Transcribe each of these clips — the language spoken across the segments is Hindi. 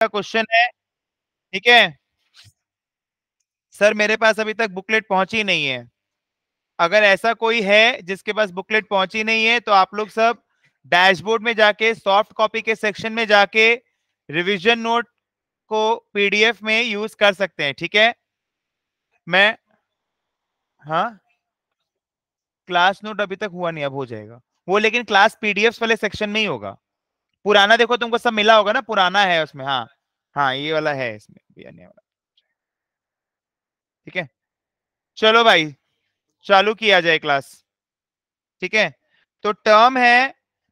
का क्वेश्चन है ठीक है सर मेरे पास अभी तक बुकलेट पहुंची नहीं है अगर ऐसा कोई है जिसके पास बुकलेट पहुंची नहीं है तो आप लोग सब डैशबोर्ड में जाके सॉफ्ट कॉपी के सेक्शन में जाके रिवीजन नोट को पीडीएफ में यूज कर सकते हैं ठीक है मैं हाँ क्लास नोट अभी तक हुआ नहीं अब हो जाएगा वो लेकिन क्लास पीडीएफ वाले सेक्शन में ही होगा पुराना देखो तुमको सब मिला होगा ना पुराना है उसमें हाँ हाँ ये वाला है इसमें वाला ठीक है चलो भाई चालू किया जाए क्लास ठीक है तो टर्म है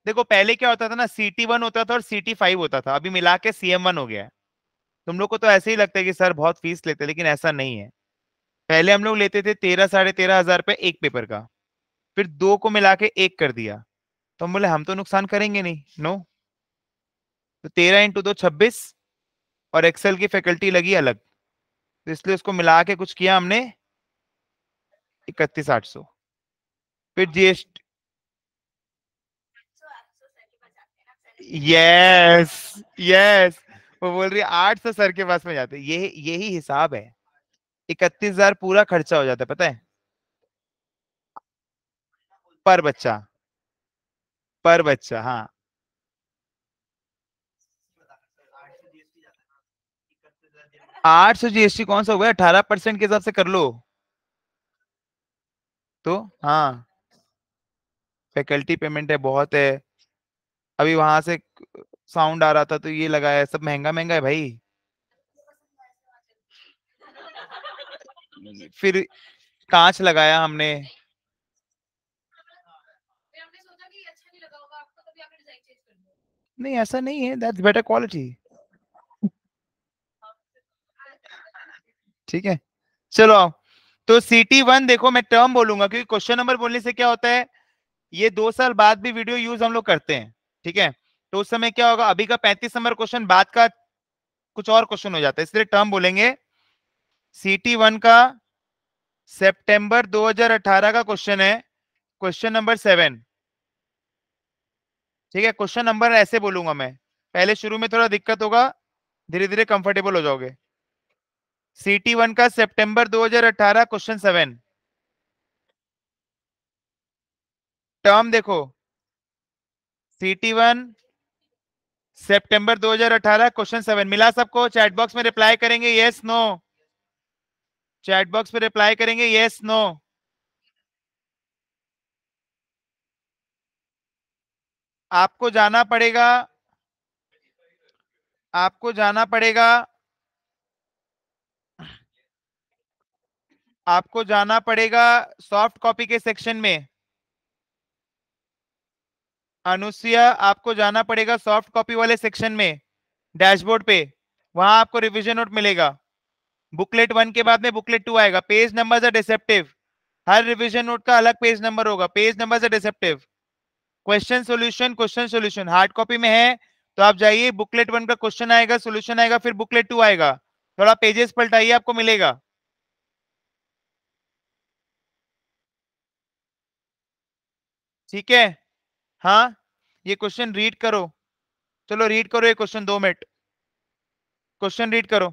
देखो पहले क्या होता था ना सी टी वन होता था और सी टी फाइव होता था अभी मिला के सी एम वन हो गया तुम लोग को तो ऐसे ही लगता है कि सर बहुत फीस लेते लेकिन ऐसा नहीं है पहले हम लोग लेते थे तेरह साढ़े तेरह हजार रुपये एक पेपर का फिर दो को मिला के एक कर दिया तो हम बोले हम तो नुकसान करेंगे नहीं नो तो तेरह इंटू दो छब्बीस और एक्सेल की फैकल्टी लगी अलग तो इसलिए उसको मिला के कुछ किया हमने इकतीस आठ सौ फिर जीएसटी यस यस वो बोल रही है आठ सौ सर के पास में जाते ये यही हिसाब है इकतीस हजार पूरा खर्चा हो जाता है पता है पर बच्चा पर बच्चा हाँ आठ सौ जीएसटी कौन सा हुआ अठारह परसेंट के हिसाब से कर लो तो हाँ फैकल्टी पेमेंट है बहुत है अभी वहां से साउंड आ रहा था तो ये लगा है सब महंगा महंगा है भाई फिर कांच लगाया हमने अच्छा नहीं ऐसा नहीं है दैट्स बेटर क्वालिटी ठीक है चलो आओ तो टी वन देखो मैं टर्म बोलूंगा क्योंकि क्वेश्चन नंबर बोलने से क्या होता है ये दो साल बाद भी वीडियो यूज हम लोग करते हैं ठीक है तो उस समय क्या होगा अभी का पैंतीस नंबर क्वेश्चन बाद का कुछ और क्वेश्चन हो जाता है इसलिए टर्म बोलेंगे सीटी वन का हजार अठारह का क्वेश्चन है क्वेश्चन नंबर सेवन ठीक है क्वेश्चन नंबर ऐसे बोलूंगा मैं पहले शुरू में थोड़ा दिक्कत होगा धीरे धीरे कंफर्टेबल हो जाओगे सीटी वन का सितंबर 2018 क्वेश्चन सेवन टर्म देखो सीटी वन सितंबर 2018 क्वेश्चन सेवन मिला सबको चैट बॉक्स में रिप्लाई करेंगे यस नो चैट बॉक्स में रिप्लाई करेंगे यस नो आपको जाना पड़ेगा आपको जाना पड़ेगा आपको जाना पड़ेगा सॉफ्ट कॉपी के सेक्शन में अनुसिया आपको जाना पड़ेगा सॉफ्ट कॉपी वाले सेक्शन में डैशबोर्ड पे वहां आपको रिवीजन नोट मिलेगा बुकलेट वन के बाद में बुकलेट टू आएगा पेज नंबर आर डिसेप्टिव हर रिवीजन नोट का अलग पेज नंबर होगा page number are deceptive question solution question solution hard copy में है तो आप जाइए बुकलेट वन का क्वेश्चन आएगा सोल्यूशन आएगा फिर बुकलेट टू आएगा थोड़ा पेजेस पलटाइए आपको मिलेगा ठीक है हाँ ये क्वेश्चन रीड करो चलो रीड करो ये क्वेश्चन दो मिनट क्वेश्चन रीड करो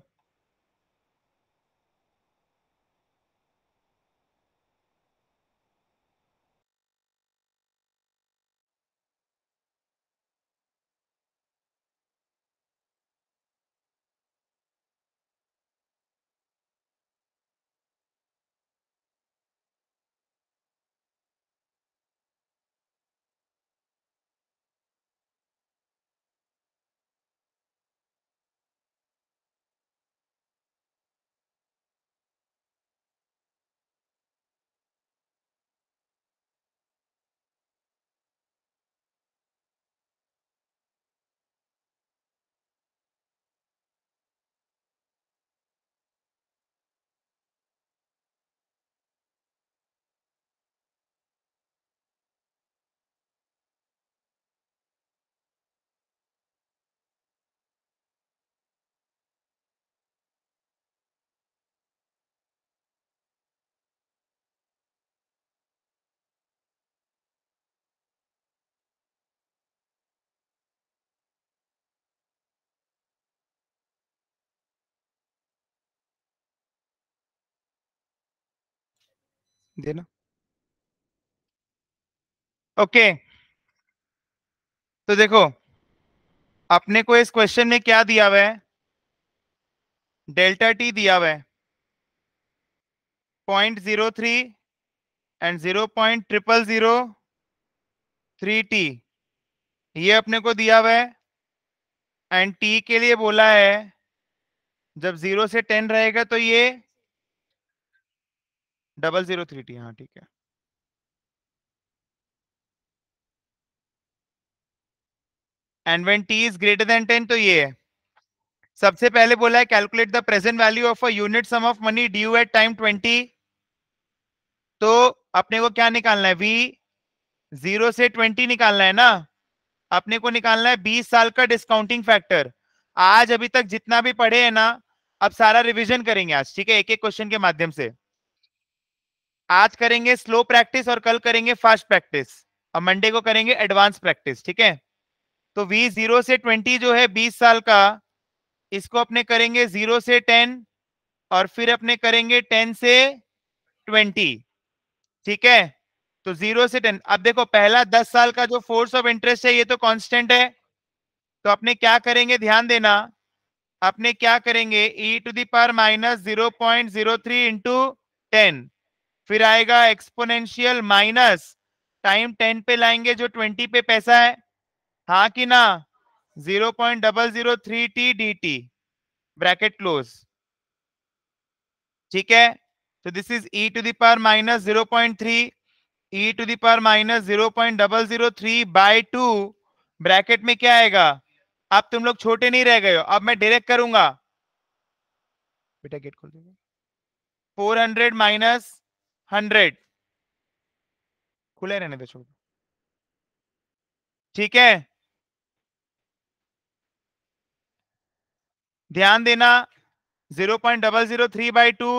देना ओके okay. तो देखो अपने को इस क्वेश्चन में क्या दिया हुआ है डेल्टा टी दिया हुआ है point zero three and zero point triple zero three T ये अपने को दिया हुआ है एंड टी के लिए बोला है जब जीरो से टेन रहेगा तो ये डबल जीरो थ्री टी हाँ ठीक है and when T is greater than ten तो ये है सबसे पहले बोला है calculate the present value of a unit sum of money due at time twenty तो अपने को क्या निकालना है वी जीरो से ट्वेंटी निकालना है ना अपने को निकालना है बीस साल का डिस्काउंटिंग फैक्टर आज अभी तक जितना भी पढ़े है ना अब सारा रिविजन करेंगे आज ठीक है एक एक क्वेश्चन के माध्यम से आज करेंगे स्लो प्रैक्टिस और कल करेंगे फास्ट प्रैक्टिस और मंडे को करेंगे एडवांस प्रैक्टिस ठीक है तो वी जीरो से ट्वेंटी जो है बीस साल का इसको अपने करेंगे जीरो से टेन और फिर अपने करेंगे टेन से ट्वेंटी ठीक है तो जीरो से टेन अब देखो पहला दस साल का जो फोर्स ऑफ इंटरेस्ट है ये तो कांस्टेंट है तो अपने क्या करेंगे ध्यान देना अपने क्या करेंगे e to the power minus zero point zero three into ten फिर आएगा एक्सपोनेंशियल माइनस टाइम टेन पे लाएंगे जो ट्वेंटी पे पैसा है हाँ कि ना zero point double zero three T D T bracket close ठीक है तो this is e to the power minus zero point three e to the power minus zero point double zero three by two bracket में क्या आएगा अब तुम लोग छोटे नहीं रह गए हो अब मैं डायरेक्ट करूंगा बेटा गेट खोल देगा फोर हंड्रेड माइनस हंड्रेड खुले रहने दे छोड़ ठीक है ध्यान देना zero point double zero three by two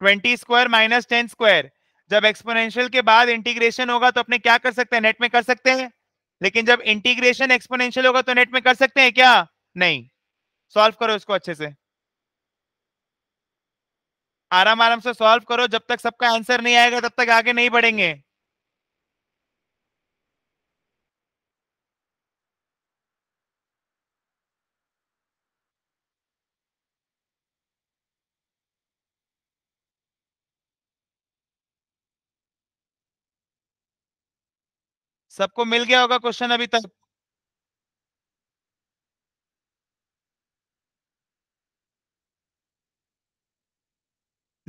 twenty square minus ten square जब एक्सपोनेंशियल के बाद इंटीग्रेशन होगा तो अपने क्या कर सकते हैं नेट में कर सकते हैं लेकिन जब इंटीग्रेशन एक्सपोनेंशियल होगा तो नेट में कर सकते हैं क्या नहीं सॉल्व करो इसको अच्छे से आराम आराम से सॉल्व करो जब तक सबका आंसर नहीं आएगा तब तक आगे नहीं बढ़ेंगे सबको मिल गया होगा क्वेश्चन अभी तक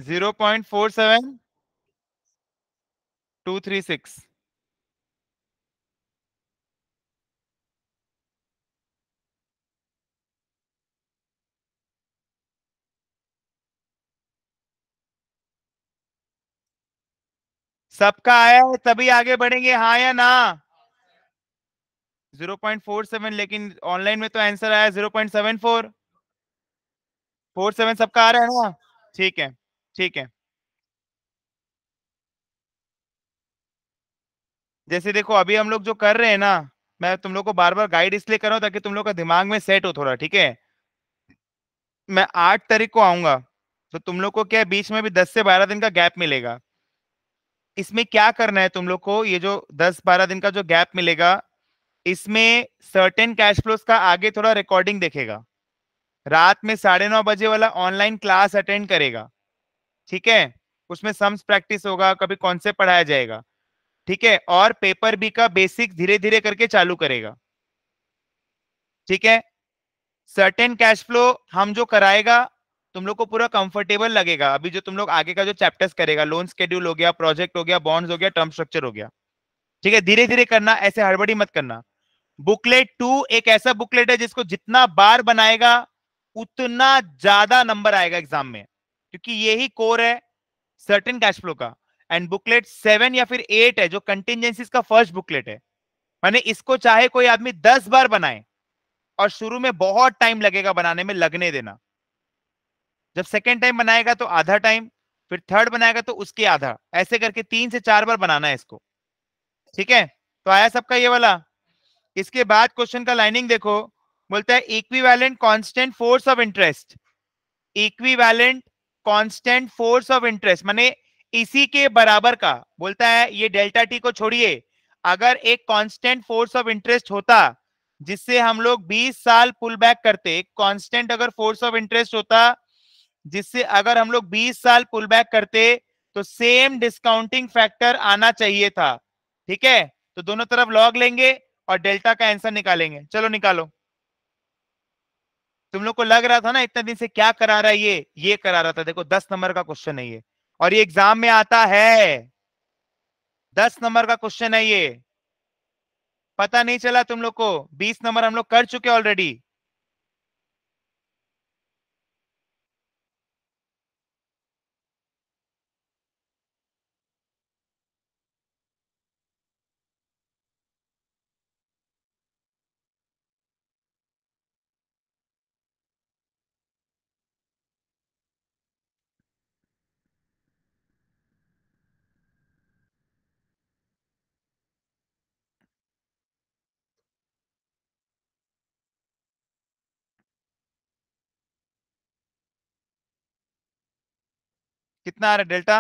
zero point four seven two three six सबका आया है तभी आगे बढ़ेंगे हाँ या ना 0.47 लेकिन ऑनलाइन में तो आंसर आया 0.74 47 सबका आ रहा है ना ठीक है ठीक है जैसे देखो अभी हम लोग जो कर रहे हैं ना मैं तुम लोग को बार बार गाइड इसलिए कर रहा हूं ताकि तुम लोग का दिमाग में सेट हो थोड़ा ठीक है मैं आठ तारीख को आऊंगा तो तुम लोग को क्या बीच में भी दस से बारह दिन का गैप मिलेगा इसमें क्या करना है तुम लोग को ये जो दस बारह दिन का जो गैप मिलेगा इसमें सर्टेन कैश फ्लोस का आगे थोड़ा रिकॉर्डिंग देखेगा रात में साढ़े नौ बजे वाला ऑनलाइन क्लास अटेंड करेगा ठीक है उसमें सम्स प्रैक्टिस होगा कभी कॉन्सेप्ट पढ़ाया जाएगा ठीक है और पेपर बी का बेसिक धीरे धीरे करके चालू करेगा ठीक है सर्टेन कैश फ्लो हम जो कराएगा तुम लोग को पूरा कंफर्टेबल लगेगा अभी जो तुम लोग आगे का जो चैप्टर्स करेगा लोन स्केड्यूल हो गया प्रोजेक्ट हो गया बॉन्ड्स हो गया टर्म स्ट्रक्चर हो गया ठीक है धीरे धीरे करना ऐसे हड़बड़ी मत करना बुकलेट टू एक ऐसा बुकलेट है जिसको जितना बार बनाएगा उतना ज्यादा नंबर आएगा एग्जाम में क्योंकि ये ही कोर है सर्टेन कैश फ्लो का एंड बुकलेट सेवन या फिर एट है जो कंटिजेंसी का फर्स्ट बुकलेट है मैंने इसको चाहे कोई आदमी दस बार बनाए और शुरू में बहुत टाइम लगेगा बनाने में लगने देना जब सेकेंड टाइम बनाएगा तो आधा टाइम फिर थर्ड बनाएगा तो उसके आधा ऐसे करके तीन से चार बार बनाना है इसको ठीक है तो आया सबका ये वाला इसके बाद क्वेश्चन का लाइनिंग देखो बोलता है equivalent constant force of interest equivalent constant force of interest माने इसी के बराबर का बोलता है ये डेल्टा टी को छोड़िए अगर एक कांस्टेंट फोर्स ऑफ इंटरेस्ट होता जिससे हम लोग 20 साल पुल बैक करते कांस्टेंट अगर फोर्स ऑफ इंटरेस्ट होता जिससे अगर हम लोग 20 साल पुल बैक करते तो सेम डिस्काउंटिंग फैक्टर आना चाहिए था ठीक है तो दोनों तरफ लॉग लेंगे और डेल्टा का आंसर निकालेंगे चलो निकालो तुम लोग को लग रहा था ना इतने दिन से क्या करा रहा है ये ये करा रहा था देखो दस नंबर का क्वेश्चन है ये और ये एग्जाम में आता है दस नंबर का क्वेश्चन है ये पता नहीं चला तुम लोग को बीस नंबर हम लोग कर चुके ऑलरेडी कितना आ रहा है डेल्टा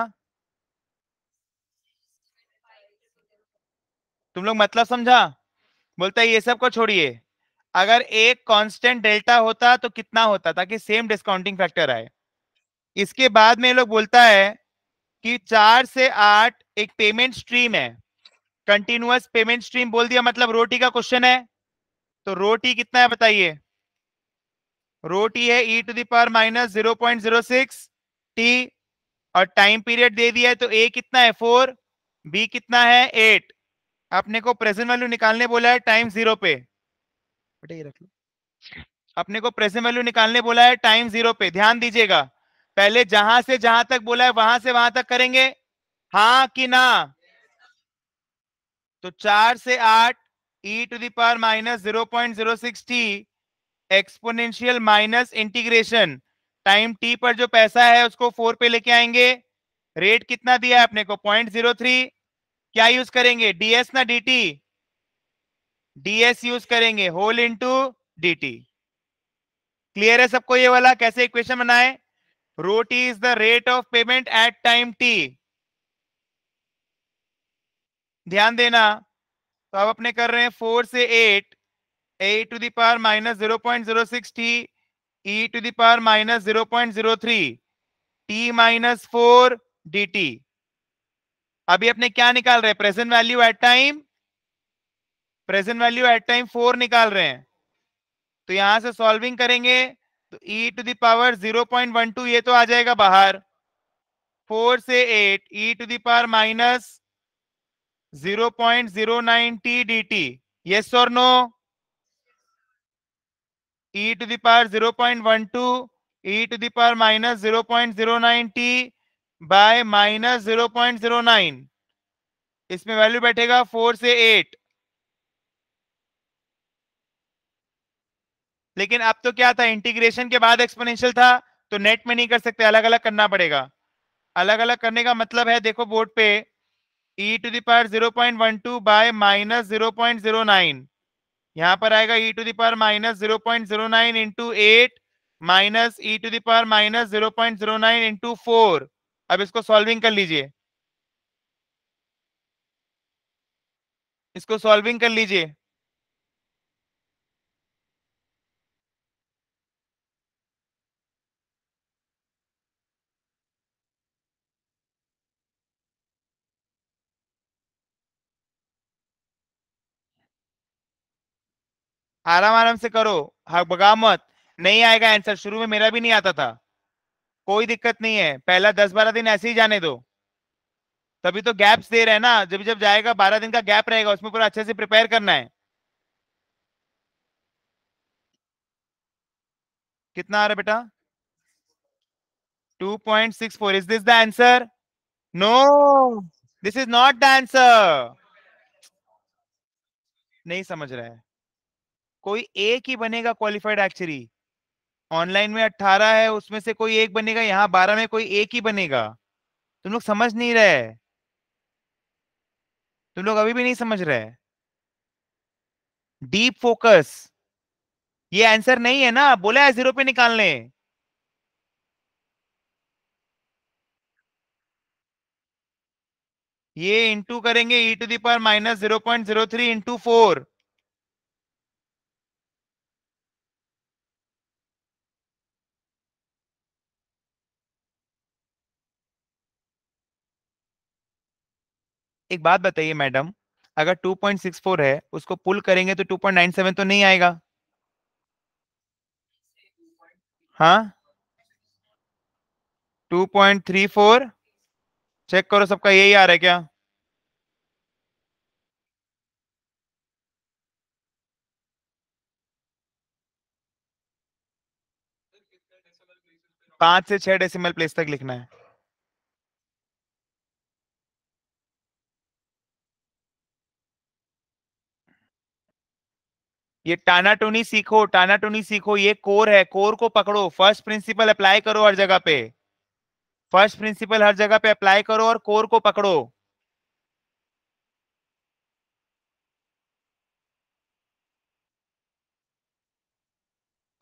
तुम लोग मतलब समझा बोलता है ये सब को छोड़िए अगर एक कांस्टेंट डेल्टा होता तो कितना होता ताकि सेम डिस्काउंटिंग फैक्टर आए इसके बाद में लोग बोलता है कि चार से आठ एक पेमेंट स्ट्रीम है कंटिन्यूस पेमेंट स्ट्रीम बोल दिया मतलब रोटी का क्वेश्चन है तो रोटी कितना है बताइए रोटी है e to the power minus zero point zero six T और टाइम पीरियड दे दिया है तो ए कितना है फोर बी कितना है एट अपने को प्रेजेंट वैल्यू निकालने बोला है टाइम जीरो पे बेटा ये रख लो अपने को प्रेजेंट वैल्यू निकालने बोला है टाइम जीरो पे ध्यान दीजिएगा पहले जहां से जहां तक बोला है वहां से वहां तक करेंगे हाँ कि ना तो चार से आठ e to the power minus zero point zero six T minus integration time T पर जो पैसा है उसको फोर पे लेके आएंगे रेट कितना दिया है अपने को पॉइंट जीरो थ्री क्या यूज करेंगे डीएस ना डीटी डीएस यूज करेंगे होल इंटू डीटी क्लियर है सबको ये वाला कैसे इक्वेशन बनाए रोट is the rate of payment at time T ध्यान देना तो अब अपने कर रहे हैं फोर से eight e to the power minus zero point zero six T e to the power minus 0.03 t minus 4 dt अभी अपने क्या निकाल रहे हैं present value at time present value at time four निकाल रहे हैं तो यहां से सॉल्विंग करेंगे तो e to the power zero point one two ये तो आ जाएगा बाहर फोर से eight e to the power minus zero point zero nine T D T yes और no e to the power 0.12 e to the power minus 0.09 t by minus 0.09 इसमें वैल्यू बैठेगा 4 से 8 लेकिन अब तो क्या था इंटीग्रेशन के बाद एक्सपोनेंशियल था तो नेट में नहीं कर सकते अलग अलग करना पड़ेगा अलग अलग करने का मतलब है देखो बोर्ड पे e to the zero point one two 0.09 minus zero point zero यहाँ पर आएगा e to the power minus zero point zero nine into eight minus e to the power minus zero point zero nine into four अब इसको सॉल्विंग कर लीजिए इसको सॉल्विंग कर लीजिए आराम आराम से करो हाँ, बगा मत नहीं आएगा आंसर शुरू में मेरा भी नहीं आता था कोई दिक्कत नहीं है पहला दस बारह दिन ऐसे ही जाने दो तभी तो गैप्स दे रहे हैं ना जब जब जाएगा बारह दिन का गैप रहेगा उसमें पूरा अच्छे से प्रिपेयर करना है कितना आ रहा है बेटा 2.64 is this the answer no this is not the answer नहीं समझ रहा है कोई एक ही बनेगा क्वालिफाइड एक्चुअली ऑनलाइन में अट्ठारह है उसमें से कोई एक बनेगा यहाँ बारह में कोई एक ही बनेगा तुम लोग समझ नहीं रहे तुम लोग अभी भी नहीं समझ रहे डीप फोकस ये आंसर नहीं है ना बोला है जीरो पे निकालने ये इंटू करेंगे ई टू दी पर minus zero point zero three into four एक बात बताइए मैडम अगर 2.64 है उसको पुल करेंगे तो 2.97 तो नहीं आएगा हाँ 2.34 चेक करो सबका यही आ रहा है क्या पांच से छह डेसिमल प्लेस तक लिखना है ये टानाटोनी सीखो टानाटोनी सीखो ये कोर है कोर को पकड़ो फर्स्ट प्रिंसिपल अप्लाई करो हर जगह पे फर्स्ट प्रिंसिपल हर जगह पे अप्लाई करो और कोर को पकड़ो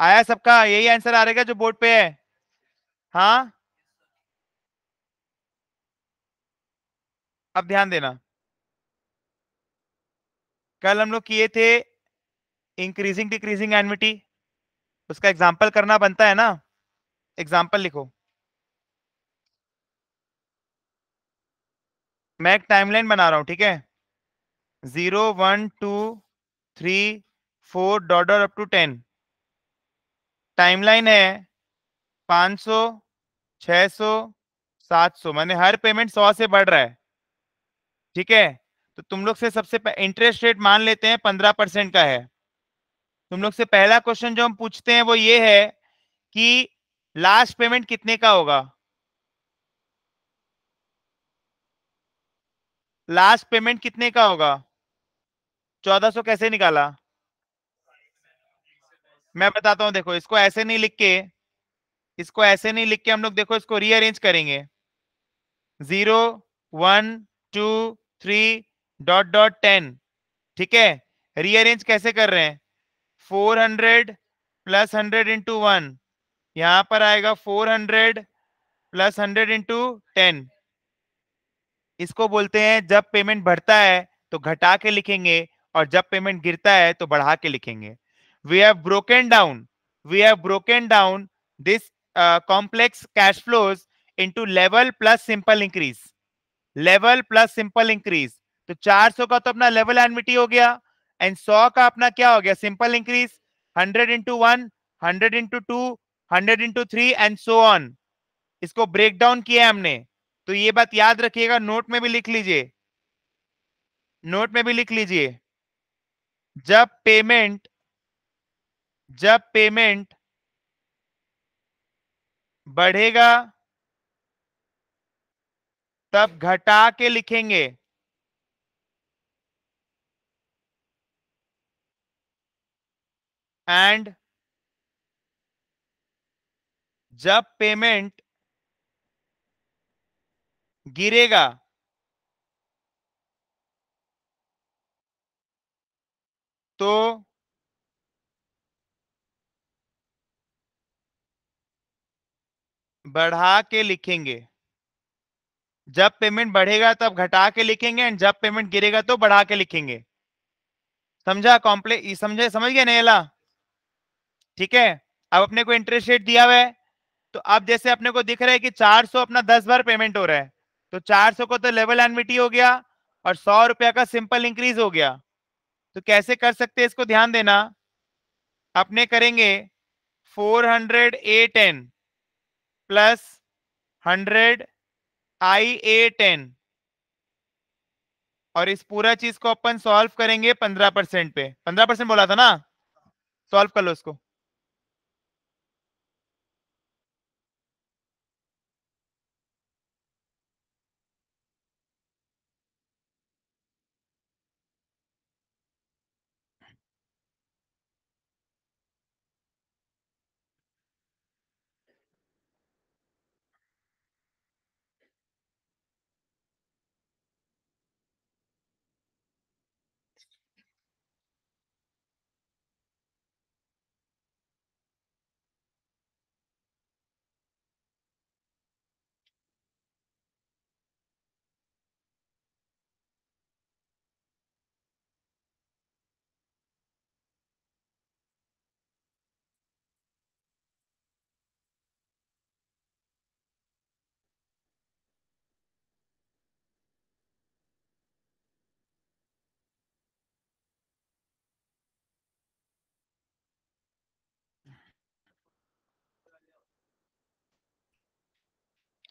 आया सबका यही आंसर आ रहेगा जो बोर्ड पे है हाँ अब ध्यान देना कल हम लोग किए थे इंक्रीजिंग डिक्रीजिंग एनविटी उसका एग्जाम्पल करना बनता है ना एग्जाम्पल लिखो मैं एक टाइमलाइन बना रहा हूं ठीक है zero one two three four dot dot up to ten timeline है पाँच सौ छ सौ सात सौ मैंने हर पेमेंट सौ से बढ़ रहा है ठीक है तो तुम लोग से सबसे इंटरेस्ट रेट मान लेते हैं पंद्रह परसेंट का है तुम लोग से पहला क्वेश्चन जो हम पूछते हैं वो ये है कि लास्ट पेमेंट कितने का होगा लास्ट पेमेंट कितने का होगा चौदह सौ कैसे निकाला मैं बताता हूं देखो इसको ऐसे नहीं लिख के इसको ऐसे नहीं लिख के हम लोग देखो इसको रीअरेंज करेंगे zero one two three dot dot ten ठीक है रीअरेंज कैसे कर रहे हैं four hundred plus hundred into one यहां पर आएगा four hundred plus hundred into ten इसको बोलते हैं जब पेमेंट बढ़ता है तो घटा के लिखेंगे और जब पेमेंट गिरता है तो बढ़ा के लिखेंगे we have broken down we have broken down this complex cash flows into level plus simple increase level plus simple increase तो 400 का तो अपना लेवल एनमिटी हो गया एंड सौ का अपना क्या हो गया simple increase hundred into one hundred into two hundred into three and so on इसको ब्रेक डाउन किया हमने तो ये बात याद रखिएगा नोट में भी लिख लीजिए नोट में भी लिख लीजिए जब पेमेंट जब पेमेंट बढ़ेगा तब घटा के लिखेंगे एंड जब पेमेंट गिरेगा तो बढ़ा के लिखेंगे जब पेमेंट बढ़ेगा तब घटा के लिखेंगे एंड जब पेमेंट गिरेगा तो बढ़ा के लिखेंगे समझा कॉम्प्ले समझे समझ गया नेला ठीक है अब अपने को इंटरेस्ट रेट दिया हुआ है तो अब जैसे अपने को दिख रहा है कि 400 अपना 10 बार पेमेंट हो रहा है तो 400 को तो लेवल एनविटी हो गया और सौ रुपया का सिंपल इंक्रीज हो गया तो कैसे कर सकते हैं इसको ध्यान देना अपने करेंगे 400 hundred a ten plus hundred i a ten और इस पूरा चीज को अपन सॉल्व करेंगे पंद्रह परसेंट पे पंद्रह परसेंट बोला था ना सॉल्व कर लो उसको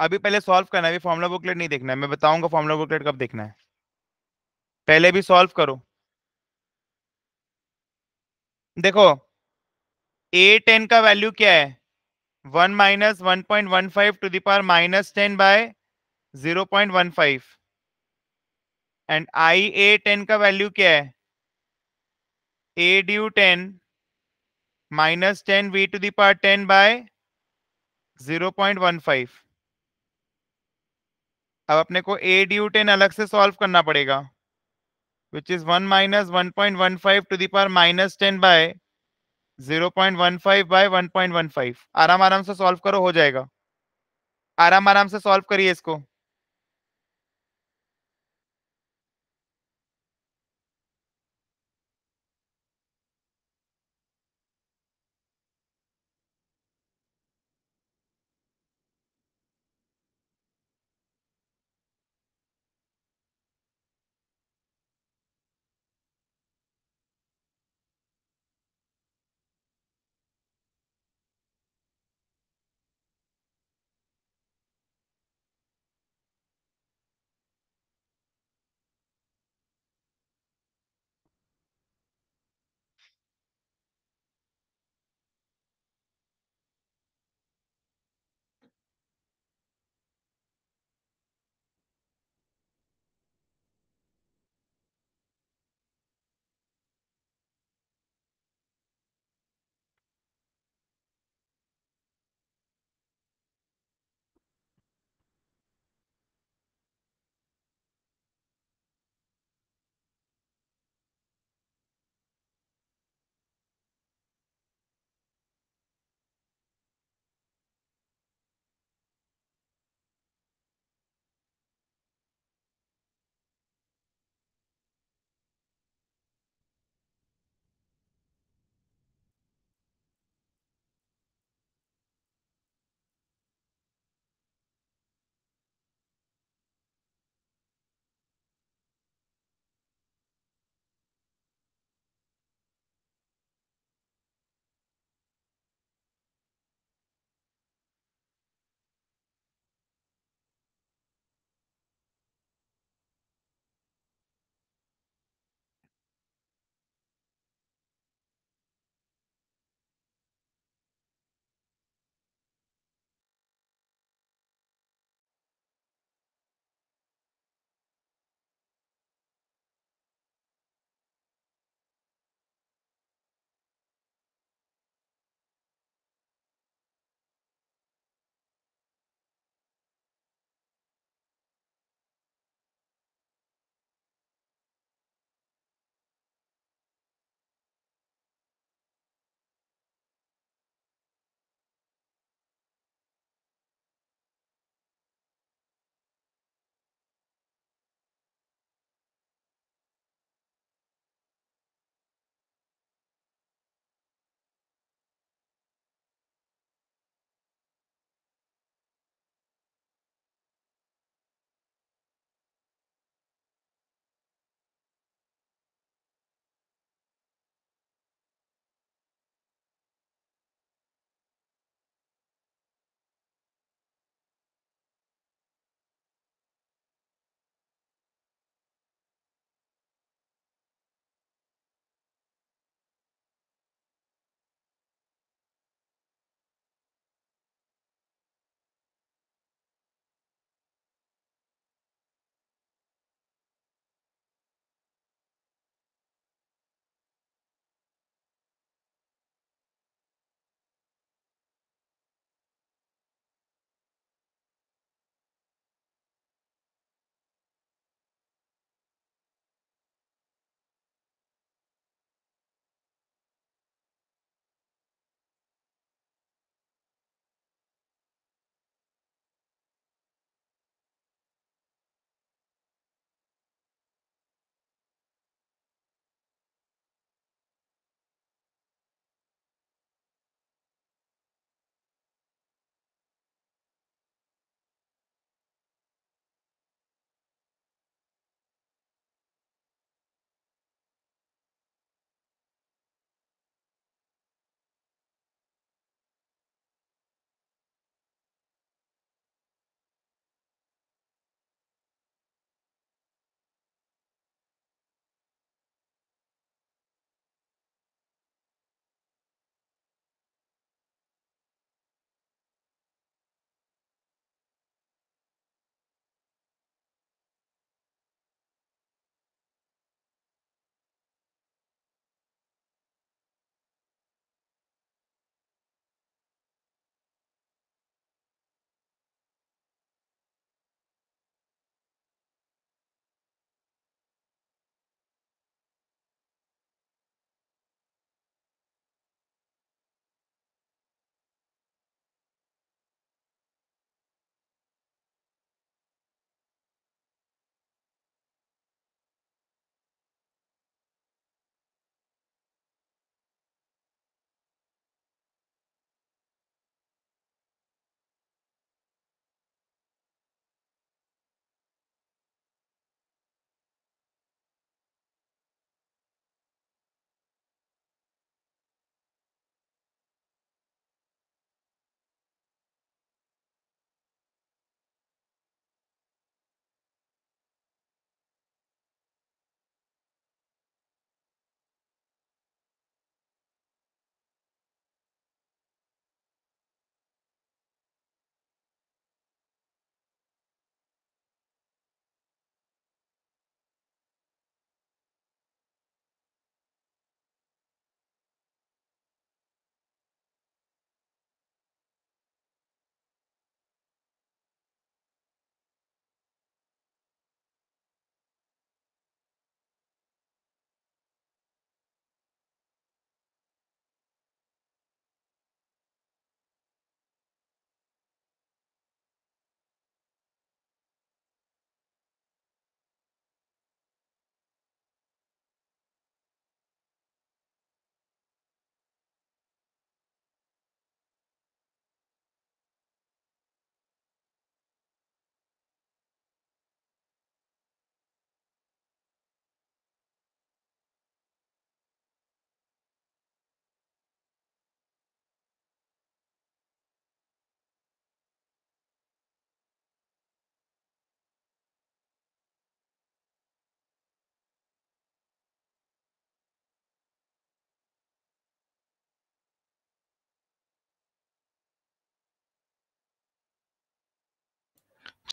अभी पहले सॉल्व करना है अभी फॉर्मुला बुकलेट नहीं देखना है मैं बताऊंगा फॉर्मुला बुकलेट कब देखना है पहले भी सॉल्व करो देखो ए टेन का वैल्यू क्या है one minus one point one five to the power minus ten by zero point one five and i a ten का वैल्यू क्या है a due ten minus ten v to the power ten by zero point one five अब अपने को ए ड्यू टेन अलग से सॉल्व करना पड़ेगा which is one minus one point one five to the power minus ten by zero point one five by one point one five आराम आराम से सॉल्व करो हो जाएगा आराम आराम से सॉल्व करिए इसको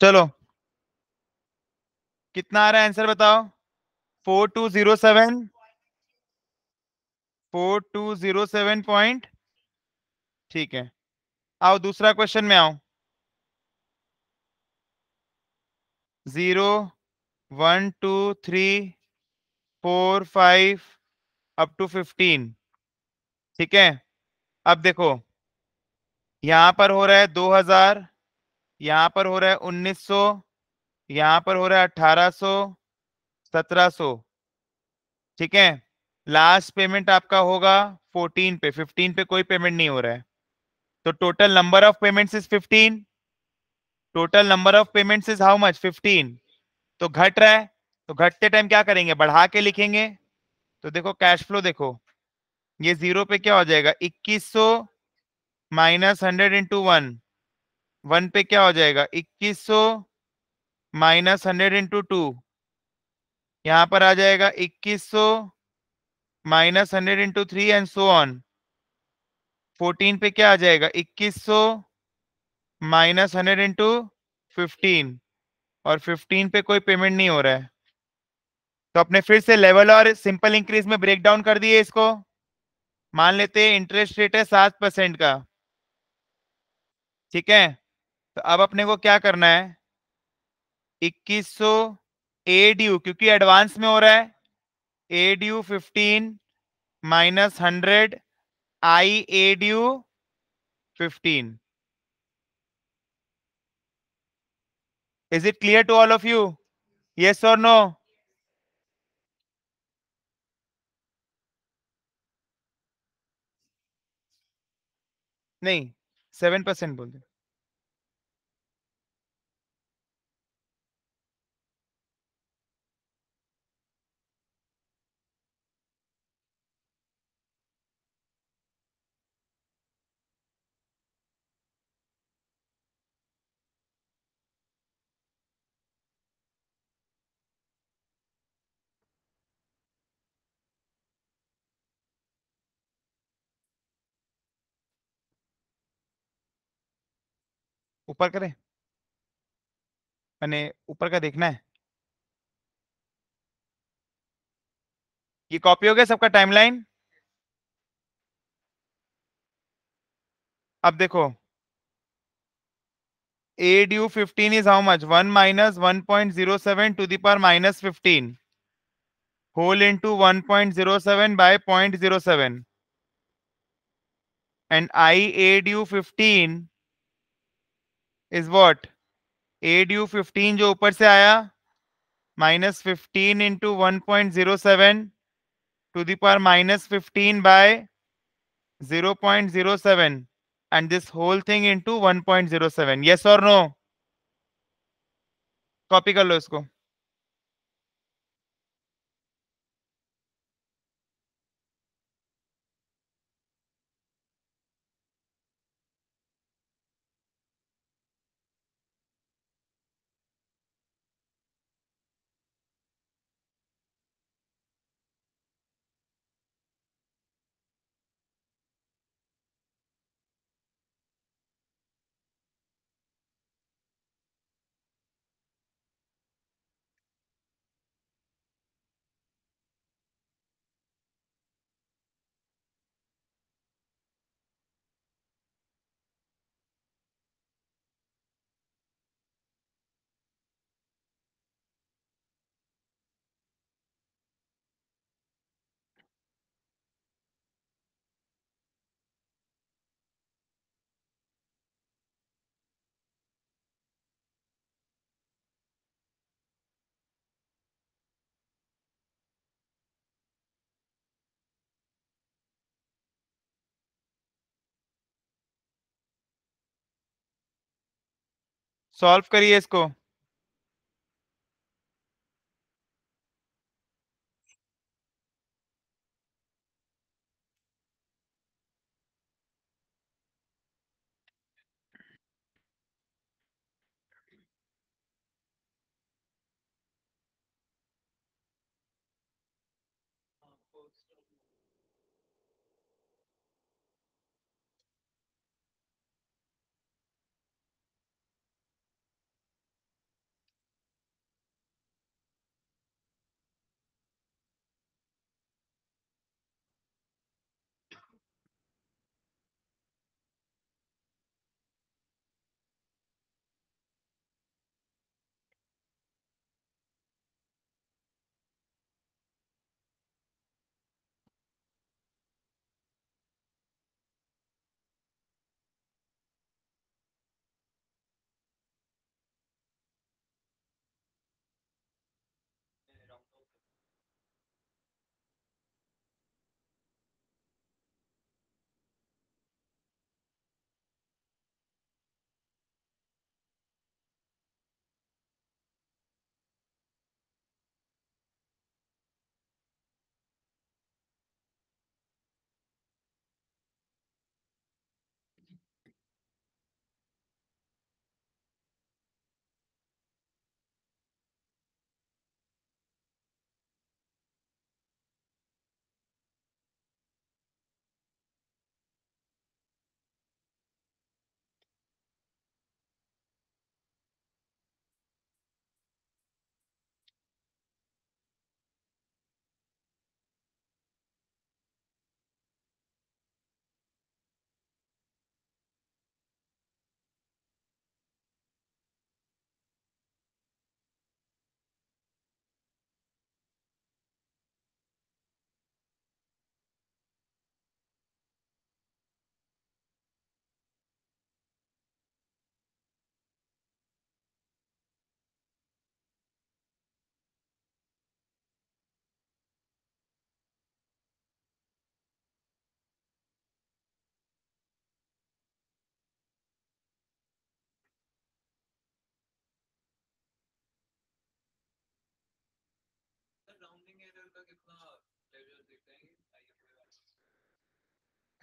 चलो कितना आ रहा है आंसर बताओ four two zero seven four two zero seven point ठीक है आओ दूसरा क्वेश्चन में आओ zero one two three four five up to fifteen ठीक है अब देखो यहां पर हो रहा है दो हजार यहाँ पर हो रहा है उन्नीस सौ यहाँ पर हो रहा है अठारह सो सत्रह सो ठीक है लास्ट पेमेंट आपका होगा फोर्टीन पे फिफ्टीन पे कोई पेमेंट नहीं हो रहा है तो total number of payments is fifteen total number of payments is how much fifteen तो घट रहा है तो घटते टाइम क्या करेंगे बढ़ा के लिखेंगे तो देखो कैश फ्लो देखो ये जीरो पे क्या हो जाएगा इक्कीस सौ minus hundred into one one पे क्या हो जाएगा इक्कीस सौ माइनस हंड्रेड इंटू टू यहाँ पर आ जाएगा इक्कीस सौ minus hundred into three and so on fourteen पे क्या आ जाएगा इक्कीस सौ माइनस हंड्रेड इंटू फिफ्टीन और फिफ्टीन पे कोई पेमेंट नहीं हो रहा है तो अपने फिर से लेवल और सिंपल इंक्रीज में ब्रेक डाउन कर दिए इसको मान लेते हैं इंटरेस्ट रेट है सात परसेंट का ठीक है तो अब अपने को क्या करना है इक्कीस सौ ए डी क्योंकि एडवांस में हो रहा है a u fifteen minus hundred i a d u fifteen is it clear to all of you yes और नो नहीं सेवन परसेंट बोल दो ऊपर करें मैंने ऊपर का देखना है ये कॉपी हो गया सबका टाइमलाइन अब देखो a due fifteen is how much one minus one point zero seven to the पर minus fifteen whole into one point zero seven by point zero seven and i a due fifteen is what a due fifteen जो ऊपर से आया minus fifteen into one point zero seven to the power minus fifteen by zero point zero seven and this whole thing into one point zero seven yes और नो कॉपी कर लो इसको सॉल्व करिए इसको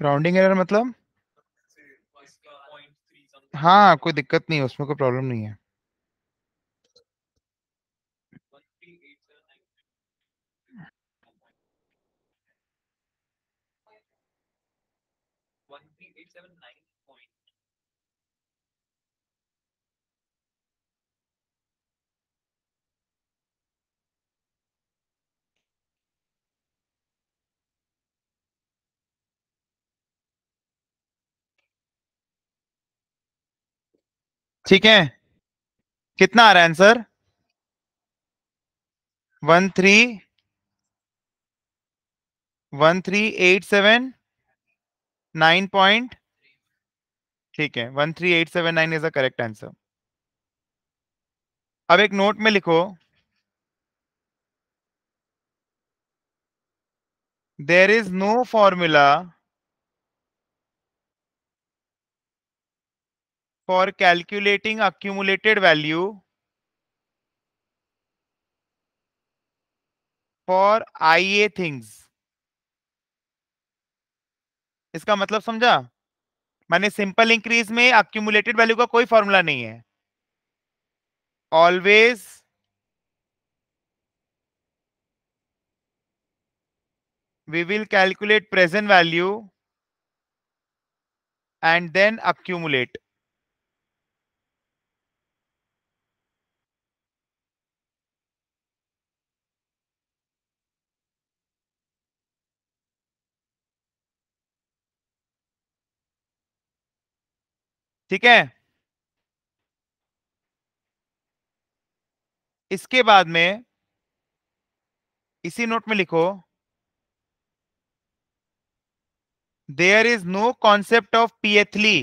राउंडिंग एरर मतलब हाँ कोई दिक्कत नहीं है उसमें कोई प्रॉब्लम नहीं है ठीक है कितना आ रहा है answer one three one three eight seven nine point ठीक है one three eight seven nine is a correct answer अब एक नोट में लिखो there is no formula for calculating accumulated value for i a things इसका मतलब समझा मैंने सिंपल इंक्रीज में अक्यूमुलेटेड वैल्यू का कोई फॉर्मूला नहीं है always we will calculate present value and then accumulate ठीक है इसके बाद में इसी नोट में लिखो there is no concept of pthly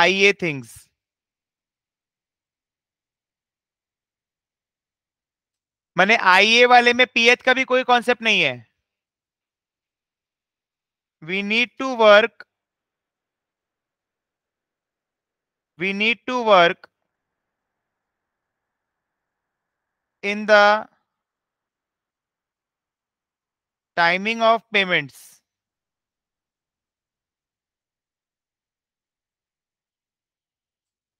i a things मैंने आईए वाले में पीएच का भी कोई कॉन्सेप्ट नहीं है we need to work we need to work in the timing of payments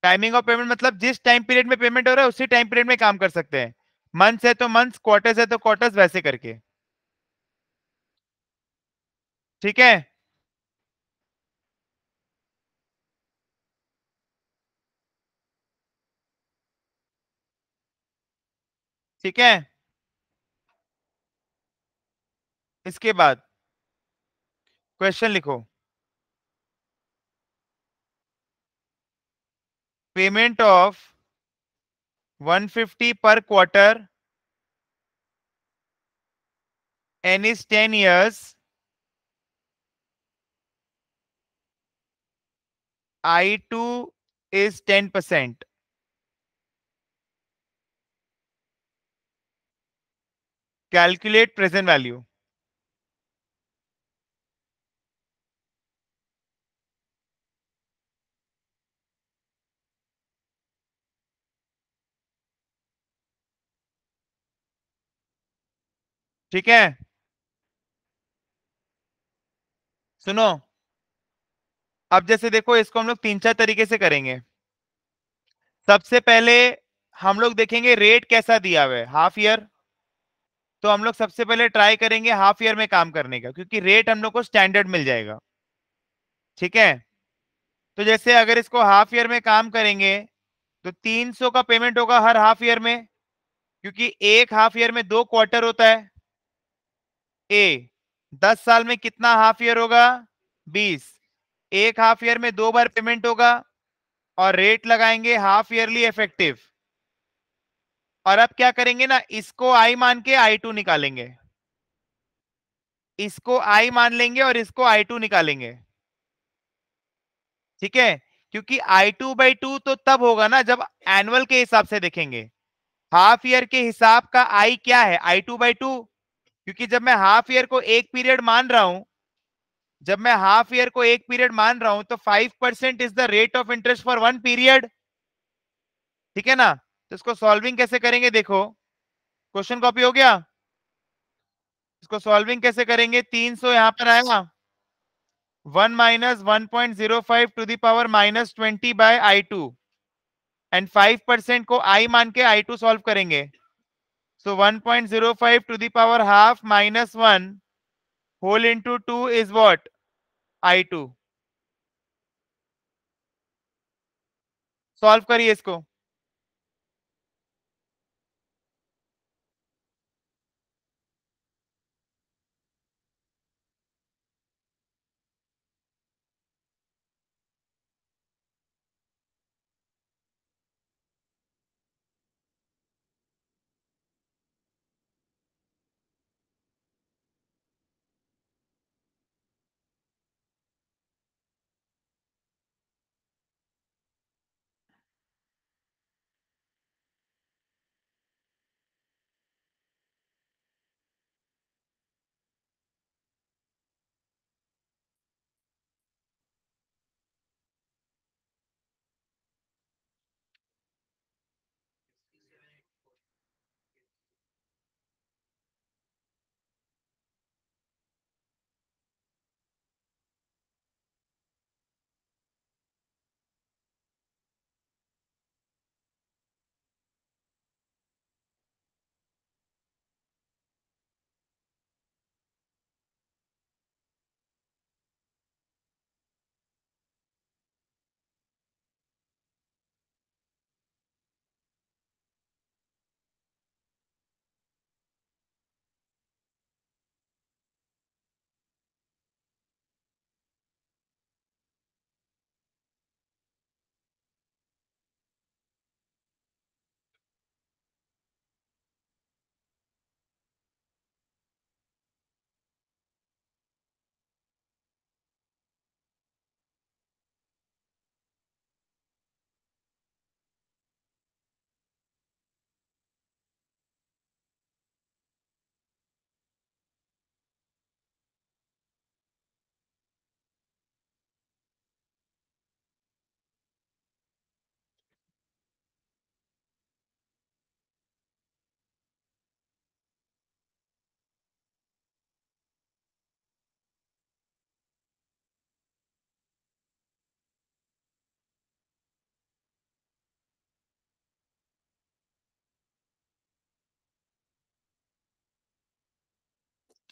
timing of payment मतलब जिस टाइम पीरियड में पेमेंट हो रहा है उसी टाइम पीरियड में काम कर सकते हैं मंथ्स है तो मंथ्स क्वार्टर्स है तो क्वार्टर्स वैसे करके ठीक है ठीक है इसके बाद क्वेश्चन लिखो payment of 150 per quarter. N is 10 years. I2 is 10%. Calculate present value. ठीक है सुनो अब जैसे देखो इसको हम लोग तीन चार तरीके से करेंगे सबसे पहले हम लोग देखेंगे रेट कैसा दिया हुआ है हाफ ईयर तो हम लोग सबसे पहले ट्राई करेंगे हाफ ईयर में काम करने का क्योंकि रेट हम लोग को स्टैंडर्ड मिल जाएगा ठीक है तो जैसे अगर इसको हाफ ईयर में काम करेंगे तो 300 का पेमेंट होगा हर हाफ ईयर में क्योंकि एक हाफ ईयर में दो क्वार्टर होता है ए दस साल में कितना हाफ ईयर होगा बीस एक हाफ ईयर में दो बार पेमेंट होगा और रेट लगाएंगे हाफ ईयरली इफेक्टिव और अब क्या करेंगे ना इसको आई मान के आई टू निकालेंगे इसको आई मान लेंगे और इसको आई टू निकालेंगे ठीक है क्योंकि आई टू बाई टू तो तब होगा ना जब एनुअल के हिसाब से देखेंगे हाफ ईयर के हिसाब का आई क्या है आई टू बाई टू क्योंकि जब मैं हाफ ईयर को एक पीरियड मान रहा हूं जब मैं हाफ ईयर को एक पीरियड मान रहा हूं तो five percent is the rate of interest for one period ठीक है ना तो इसको सॉल्विंग कैसे करेंगे देखो क्वेश्चन कॉपी हो गया इसको सॉल्विंग कैसे करेंगे तीन सौ यहां पर आएगा one minus one point zero five to the power minus twenty by i two and five percent को आई मान के आई टू सॉल्व करेंगे So 1.05 to the power half minus 1 whole into 2 is what? I2. Solve करिए इसको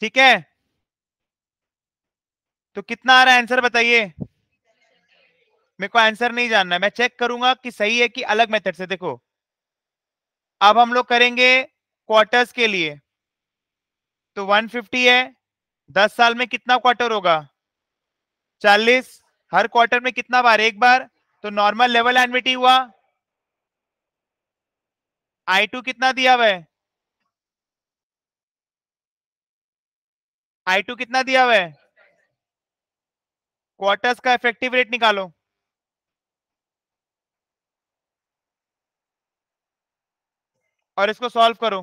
ठीक है तो कितना आ रहा है आंसर बताइए मेरे को आंसर नहीं जानना मैं चेक करूंगा कि सही है कि अलग मेथड से देखो अब हम लोग करेंगे क्वार्टर्स के लिए तो 150 है 10 साल में कितना क्वार्टर होगा 40 हर क्वार्टर में कितना बार एक बार तो नॉर्मल लेवल एनविटी हुआ आई टू कितना दिया हुआ है आई टू कितना दिया हुआ है क्वार्टर्स का इफेक्टिव रेट निकालो और इसको सॉल्व करो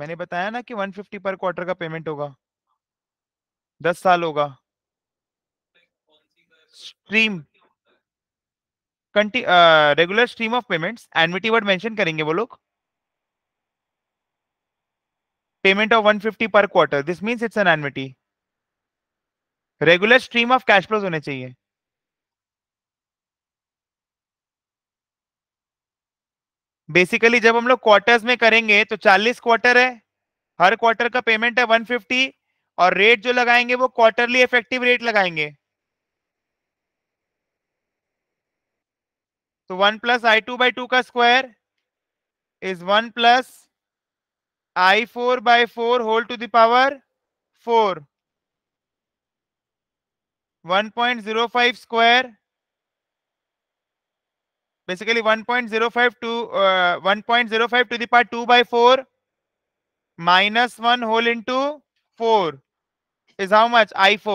मैंने बताया ना कि 150 पर क्वार्टर का पेमेंट होगा दस साल होगा stream regular stream of payments annuity word mention करेंगे वो लोग payment of 150 per quarter this means it's an annuity regular stream of cash flows होने चाहिए बेसिकली जब हम लोग क्वार्टर्स में करेंगे तो 40 क्वार्टर है हर क्वार्टर का पेमेंट है 150 और रेट जो लगाएंगे वो क्वार्टरली इफेक्टिव रेट लगाएंगे तो one plus i two by two का square is one plus i four by four whole to the power four one point zero five square basically 1.05 to uh, 1.05 to the power 2 by 4 minus 1 whole into 4 is how much i4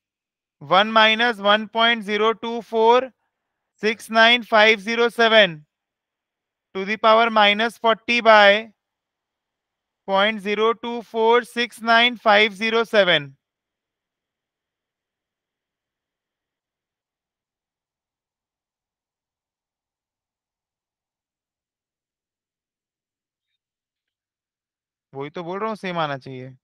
one minus one point zero two four six nine five zero seven to the power minus forty by point zero two four six nine five zero seven वही तो बोल रहा हूँ सेम आना चाहिए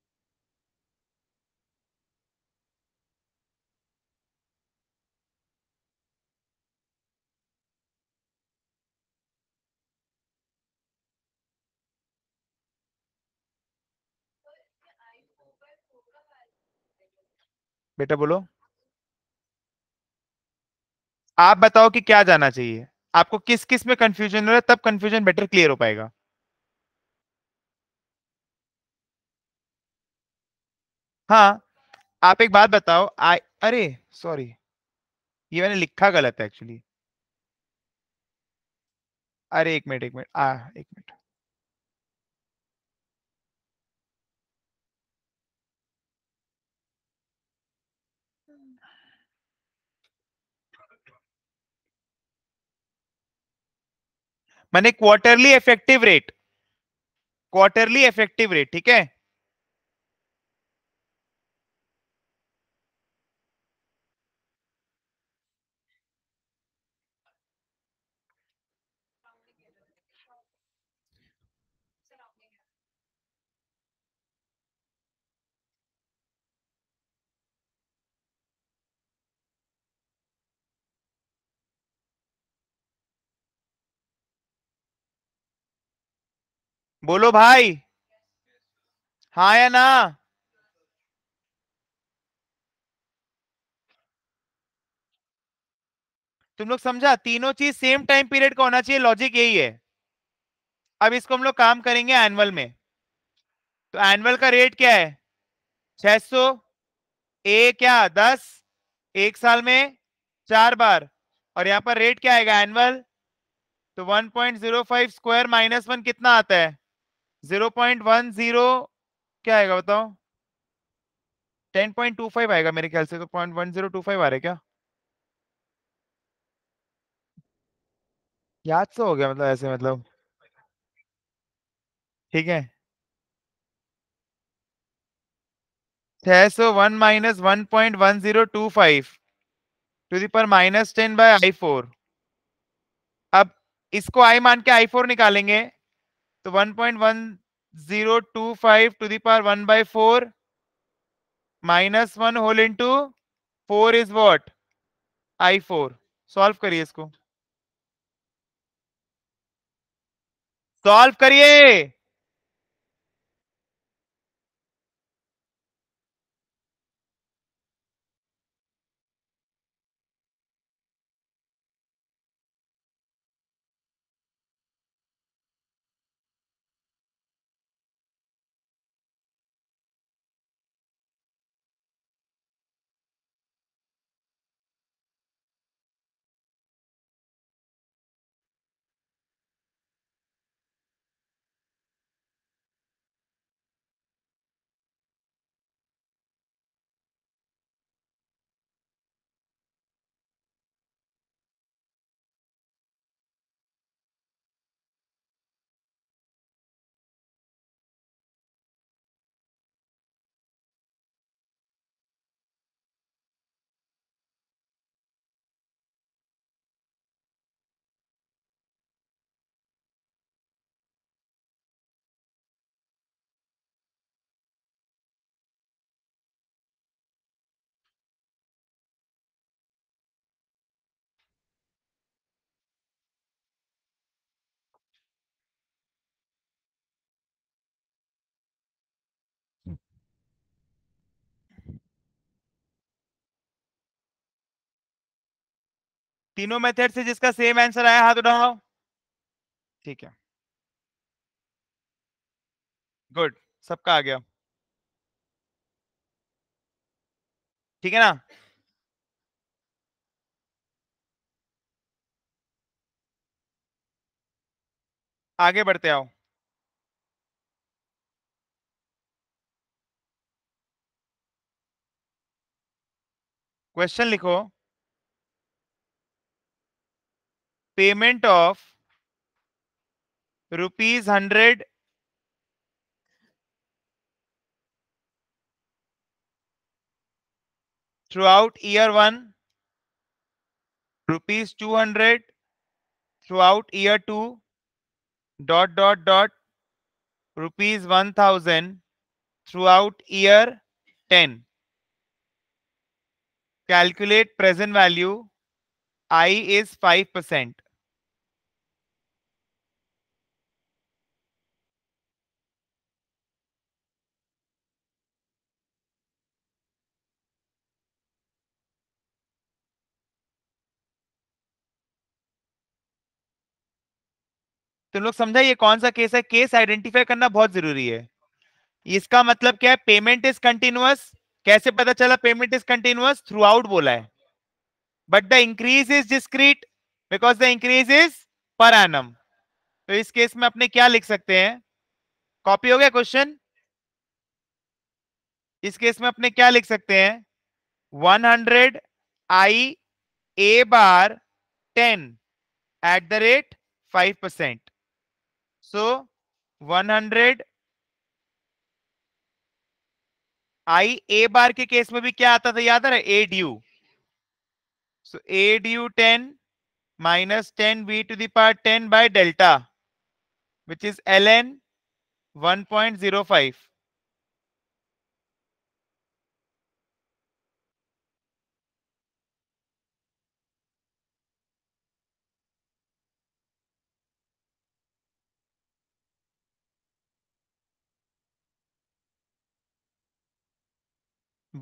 बेटा बोलो आप बताओ कि क्या जाना चाहिए आपको किस किस में कंफ्यूजन हो रहा है तब कंफ्यूजन बेटर क्लियर हो पाएगा हाँ आप एक बात बताओ आई अरे सॉरी ये मैंने लिखा गलत है एक्चुअली अरे एक मिनट एक मिनट आ एक मिनट मैंने quarterly effective rate quarterly effective rate ठीक है बोलो भाई हाँ या ना तुम लोग समझा तीनों चीज सेम टाइम पीरियड का होना चाहिए लॉजिक यही है अब इसको हम लोग काम करेंगे एनुअल में तो एनुअल का रेट क्या है 600 ए क्या दस एक साल में चार बार और यहां पर रेट क्या आएगा एनुअल तो 1.05 स्क्वायर माइनस वन कितना आता है जीरो पॉइंट वन जीरो क्या आएगा बताओ टेन पॉइंट टू फाइव आएगा मेरे ख्याल से तो point one zero two five आ रहे क्या याद से तो हो गया मतलब ऐसे मतलब ठीक है छह so one minus one point one zero two five to the पर minus ten by i four अब इसको आई मान के आई फोर निकालेंगे तो 1.1025 to power 1 by four minus one whole into four is what i four solve करिए इसको सॉल्व करिए तीनों मेथड से जिसका सेम आंसर आया हाथ उठाओ तो ठीक है गुड सबका आ गया ठीक है ना आगे बढ़ते आओ क्वेश्चन लिखो payment of rupees 100 throughout year 1 rupees 200 throughout year 2 dot dot dot rupees 1000 throughout year 10 calculate present value i is 5% तुम लोग समझा ये कौन सा केस है केस आइडेंटिफाई करना बहुत जरूरी है इसका मतलब क्या है पेमेंट इज कंटिन्यूअस कैसे पता चला payment is continuous throughout बोला है but the increase is discrete because the increase is per annum तो इस केस में अपने क्या लिख सकते हैं कॉपी हो गया क्वेश्चन इस केस में अपने क्या लिख सकते हैं 100 hundred i a bar ten at the rate five percent one hundred i a bar के केस में भी क्या आता था याद आ रहा है a due so a due ten minus ten v to the power ten by delta which is l n one point zero five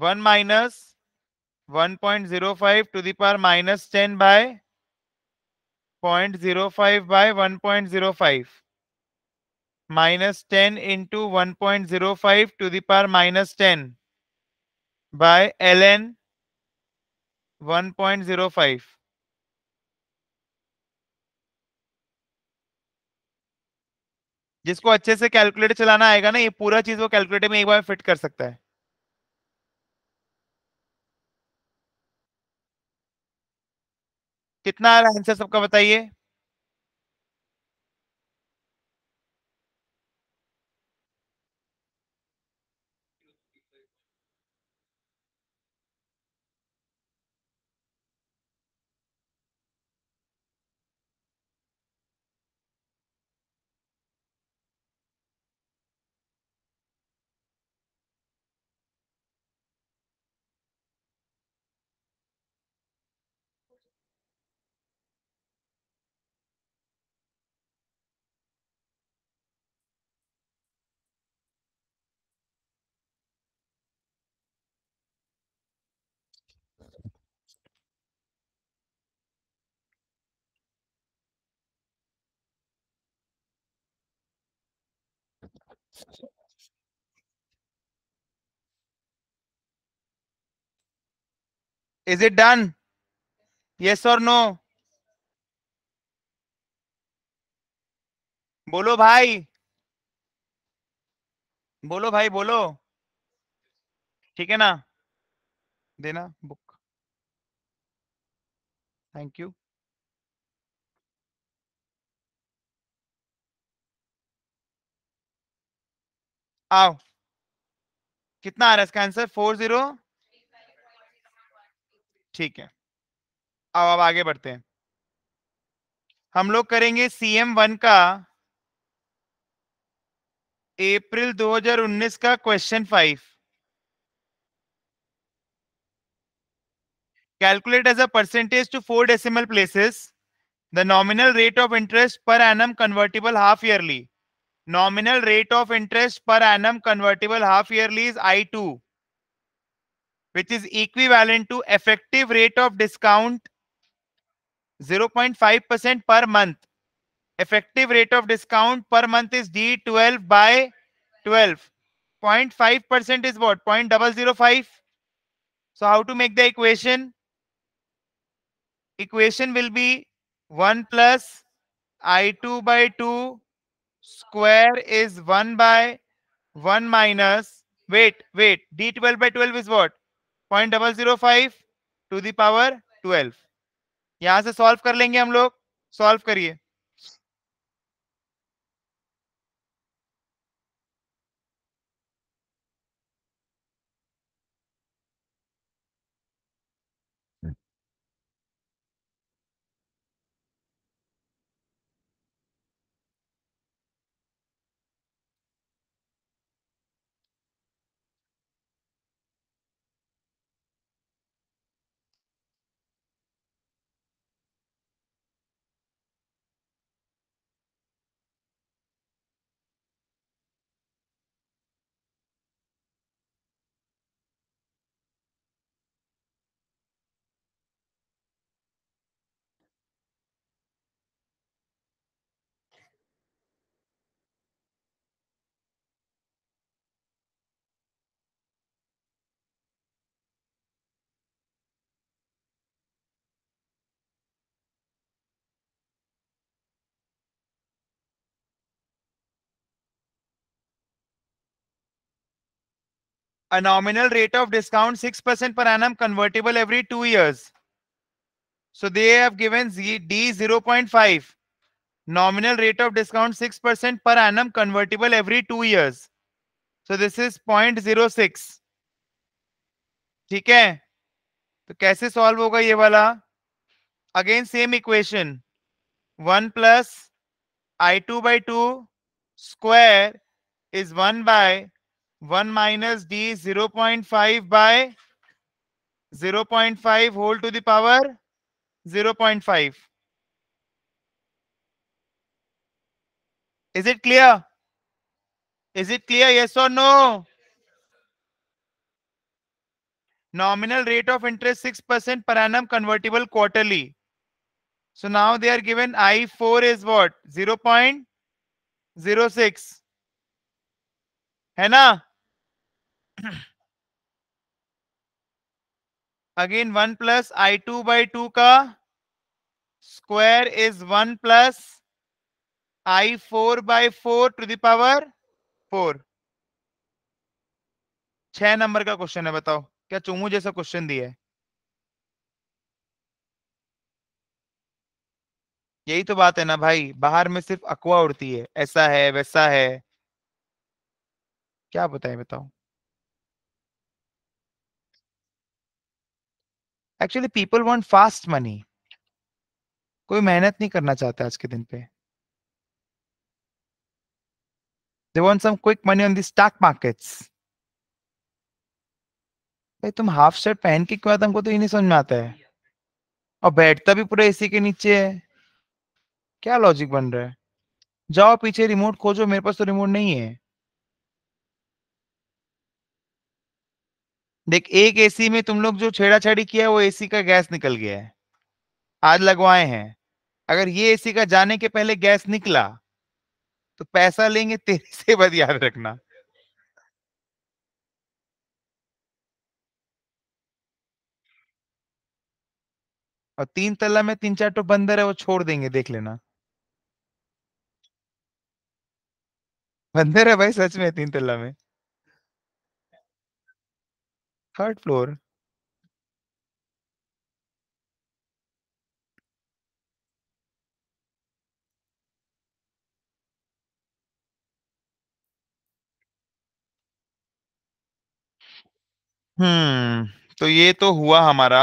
one minus one point zero five to the power minus ten by point zero five by one point zero five minus ten into one point zero five to the power minus ten by l n one point zero five जिसको अच्छे से कैलकुलेटर चलाना आएगा ना ये पूरा चीज वो कैलकुलेटर में एक बार फिट कर सकता है कितना आ रहा है आंसर सबका बताइए Is it done? Yes or no? बोलो भाई बोलो भाई बोलो ठीक है ना देना बुक थैंक यू आओ कितना आ रहा है इसका आंसर फोर जीरो ठीक है आओ अब आगे बढ़ते हैं हम लोग करेंगे सीएम वन का अप्रैल 2019 का question five calculate as a percentage to four decimal places the nominal rate of interest per annum convertible half yearly Nominal rate of interest per annum convertible half yearly is I2, which is equivalent to effective rate of discount 0.5% per month. Effective rate of discount per month is D12 by 12. 0.5% is what? 0.005. So how to make the equation? Equation will be 1 plus I2 by 2 square is 1 by 1 minus wait wait d12 by 12 is what 0.005 to the power 12 यहां से सॉल्व कर लेंगे हम लोग सॉल्व करिए a nominal rate of discount 6% per annum convertible every two years. So they have given Z, D 0.5. Nominal rate of discount 6% per annum convertible every two years. So this is 0.06. ठीक है तो कैसे सॉल्व होगा ये वाला again same equation One plus i two by two square is one by 1 minus d 0.5 by 0.5 whole to the power 0.5. Is it clear? Is it clear? Yes or no? Nominal rate of interest 6% per annum convertible quarterly. So now they are given I4 is what? 0.06. है ना again one plus i two by two का square is one plus i four by four to the power four छह नंबर का क्वेश्चन है बताओ क्या चुमू जैसा क्वेश्चन दिया है यही तो बात है ना भाई बाहर में सिर्फ अकवा उड़ती है ऐसा है वैसा है क्या बताए बताओ actually people want fast money कोई मेहनत नहीं करना चाहता आज के दिन पे they want some quick money on the stock markets भाई तुम हाफ शर्ट पहन के क्यों आता हमको तो ये नहीं समझ में आता है और बैठता भी पूरा एसी के नीचे है क्या लॉजिक बन रहा है जाओ पीछे रिमोट खोजो मेरे पास तो रिमोट नहीं है देख एक एसी में तुम लोग जो छेड़ी किया है वो एसी का गैस निकल गया है आज लगवाए हैं अगर ये एसी का जाने के पहले गैस निकला तो पैसा लेंगे तेरे से बद याद रखना और तीन तला में तीन चार टो बंदर है वो छोड़ देंगे देख लेना बंदर है भाई सच में तीन तला में थर्ड फ्लोर हम्म तो ये तो हुआ हमारा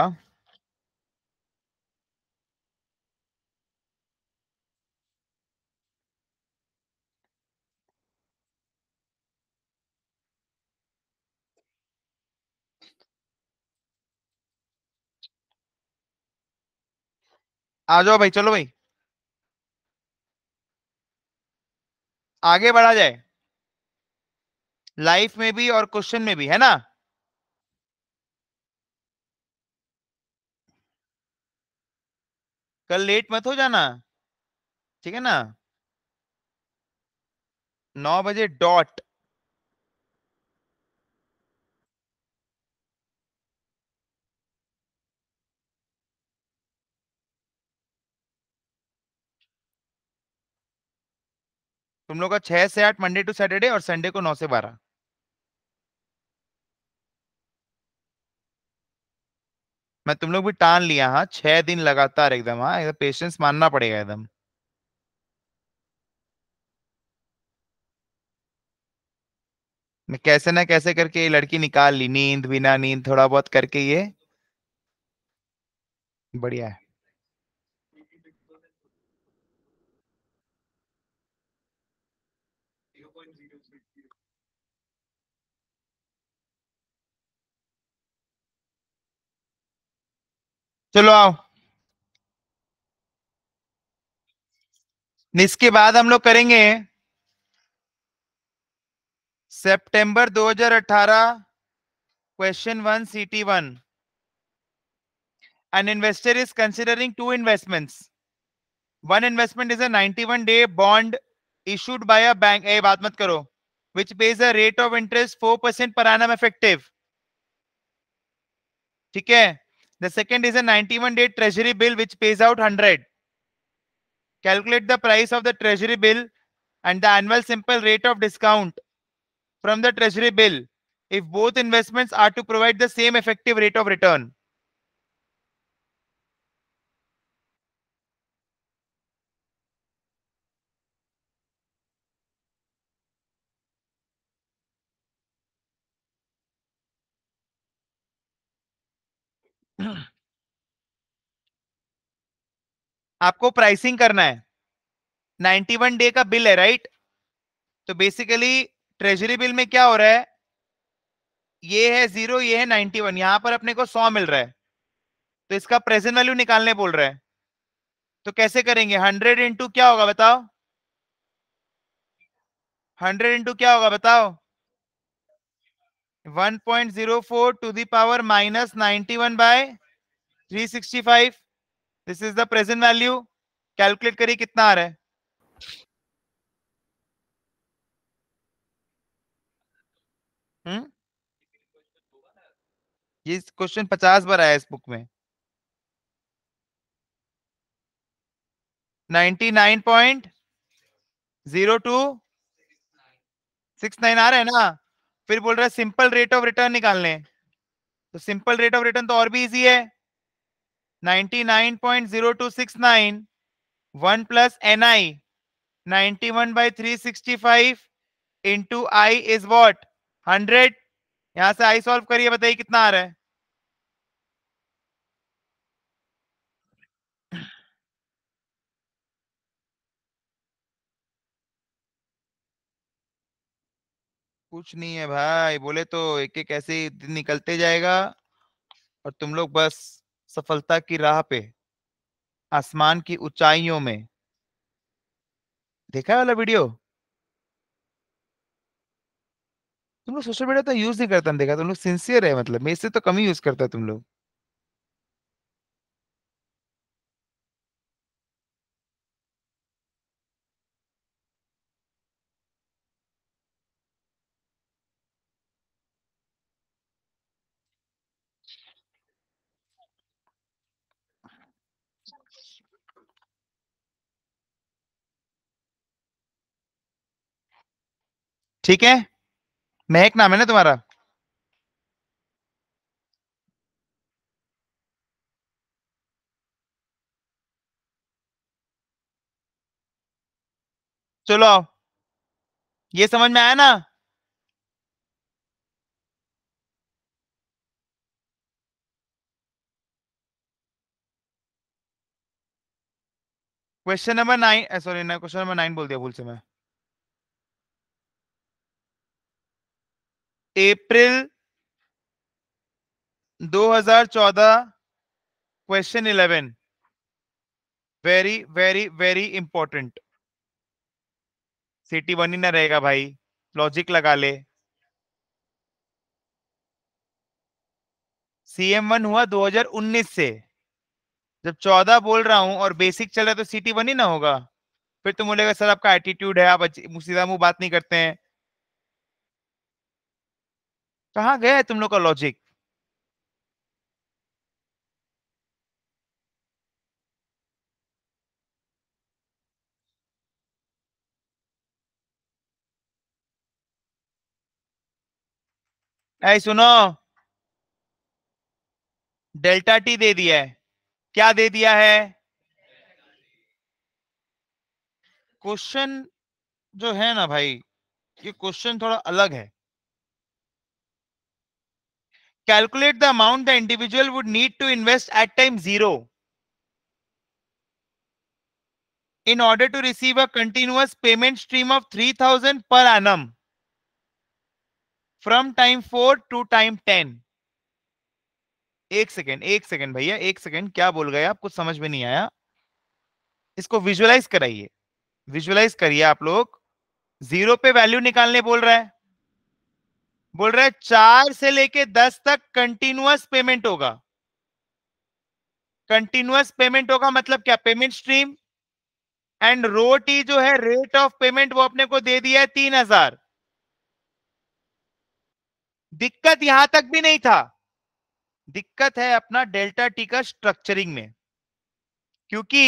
आ जाओ भाई चलो भाई आगे बढ़ा जाए लाइफ में भी और क्वेश्चन में भी है ना कल लेट मत हो जाना ठीक है ना नौ बजे डॉट तुम लोग का छह से आठ मंडे टू सैटरडे और संडे को नौ से बारह मैं तुम लोग भी टान लिया हाँ छह दिन लगातार एकदम हाँ एकदम पेशेंस मानना पड़ेगा एकदम मैं कैसे ना कैसे करके ये लड़की निकाल ली नींद बिना नींद थोड़ा बहुत करके ये बढ़िया है चलो आओ इसके बाद हम लोग करेंगे सितंबर 2018 question one CT one an investor is considering two investments one investment is a 91 day bond issued by a bank A बात मत करो which pays a rate of interest 4% percent per annum effective ठीक है The second is a 91 day treasury bill which pays out 100. Calculate the price of the treasury bill and the annual simple rate of discount from the treasury bill if both investments are to provide the same effective rate of return. आपको प्राइसिंग करना है 91 डे का बिल है राइट तो बेसिकली ट्रेजरी बिल में क्या हो रहा है ये है जीरो ये है 91 यहां पर अपने को 100 मिल रहा है तो इसका प्रेजेंट वैल्यू निकालने बोल रहा है तो कैसे करेंगे 100 इंटू क्या होगा बताओ 100 इंटू क्या होगा बताओ 1.04 to the power minus 91 by 365 this is the present value calculate करिए कितना आ रहा है हम्म ये क्वेश्चन पचास बार आया इस बुक में ninety nine point zero two six nine आ रहा है ना फिर बोल रहा है सिंपल रेट ऑफ रिटर्न निकालने तो सिंपल रेट ऑफ रिटर्न तो और भी इजी है 99.0269 1 plus n i ninety one by three sixty five i is what hundred यहां से आई सॉल्व करिए बताइए कितना आ रहा है कुछ नहीं है भाई बोले तो एक एक ऐसे दिन निकलते जाएगा और तुम लोग बस सफलता की राह पे आसमान की ऊंचाइयों में देखा है वाला वीडियो तुम लोग सोशल मीडिया तो यूज नहीं करता देखा तुम लोग सिंसियर है मतलब मैं इससे तो कम ही यूज करता तुम लोग ठीक है महक नाम है ना तुम्हारा चलो ये समझ में आया ना क्वेश्चन नंबर नाइन सॉरी ना क्वेश्चन नंबर नाइन बोल दिया भूल से मैं April 2014 question 11 very very very important CT one ही ना रहेगा भाई लॉजिक लगा ले सीएम वन हुआ 2019 से जब 14 बोल रहा हूं और बेसिक चल रहा है तो सिटी वन ही ना होगा फिर तुम तो बोलेगा सर आपका एटीट्यूड है आप सीधा मुंह बात नहीं करते हैं कहा तो गया है तुम लोग का लॉजिक सुनो डेल्टा टी दे दिया है क्या दे दिया है क्वेश्चन जो है ना भाई ये क्वेश्चन थोड़ा अलग है Calculate the amount the individual would need to invest at time zero in order to receive a continuous payment stream of 3000 per annum from time 4 to time 10 एक सेकेंड एक सेकेंड भैया एक सेकेंड क्या बोल गए आप कुछ समझ में नहीं आया इसको विजुअलाइज कराइए विजुअलाइज करिए आप लोग जीरो पे वैल्यू निकालने बोल रहा है बोल रहा है चार से लेके दस तक कंटिन्यूस पेमेंट होगा कंटिन्यूस पेमेंट होगा मतलब क्या पेमेंट स्ट्रीम एंड रोटी जो है रेट ऑफ पेमेंट वो अपने को दे दिया है तीन हजार दिक्कत यहां तक भी नहीं था दिक्कत है अपना डेल्टा टी का स्ट्रक्चरिंग में क्योंकि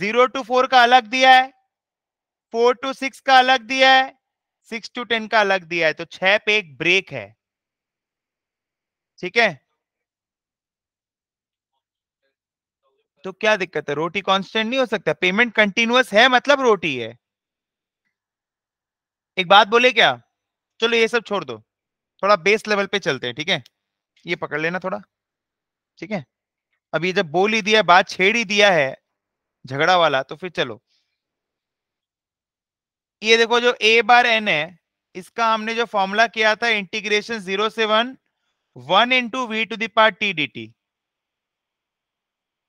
जीरो टू फोर का अलग दिया है फोर टू सिक्स का अलग दिया है सिक्स टू टेन का अलग दिया है तो छह पे एक ब्रेक है ठीक है तो क्या दिक्कत है रोटी कांस्टेंट नहीं हो सकता पेमेंट कंटिन्यूस है मतलब रोटी है एक बात बोले क्या चलो ये सब छोड़ दो थोड़ा बेस लेवल पे चलते हैं ठीक है ये पकड़ लेना थोड़ा ठीक है अब ये जब बोल ही दिया बात छेड़ ही दिया है झगड़ा वाला तो फिर चलो ये देखो जो ए बार एन है इसका हमने जो फॉर्मूला किया था इंटीग्रेशन जीरो से one one into v to the t D t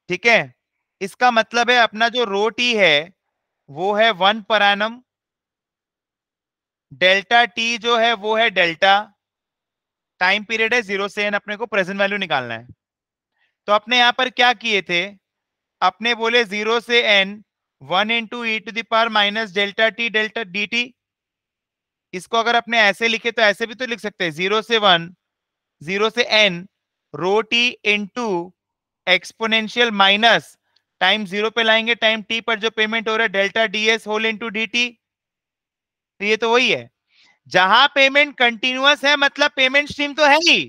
ठीक है इसका मतलब है अपना जो रो टी है वो है one per annum delta T जो है वो है डेल्टा टाइम पीरियड है जीरो से एन अपने को प्रेजेंट वैल्यू निकालना है तो अपने यहां पर क्या किए थे अपने बोले जीरो से n one into e to the power minus delta t delta d t इसको अगर अपने ऐसे लिखे तो ऐसे भी तो लिख सकते हैं जीरो से वन जीरो से n rho t into exponential minus time zero पे लाएंगे टाइम टी पर जो पेमेंट हो रहा है delta d s whole into d t तो ये तो वही है जहां पेमेंट कंटिन्यूस है मतलब पेमेंट स्ट्रीम तो है ही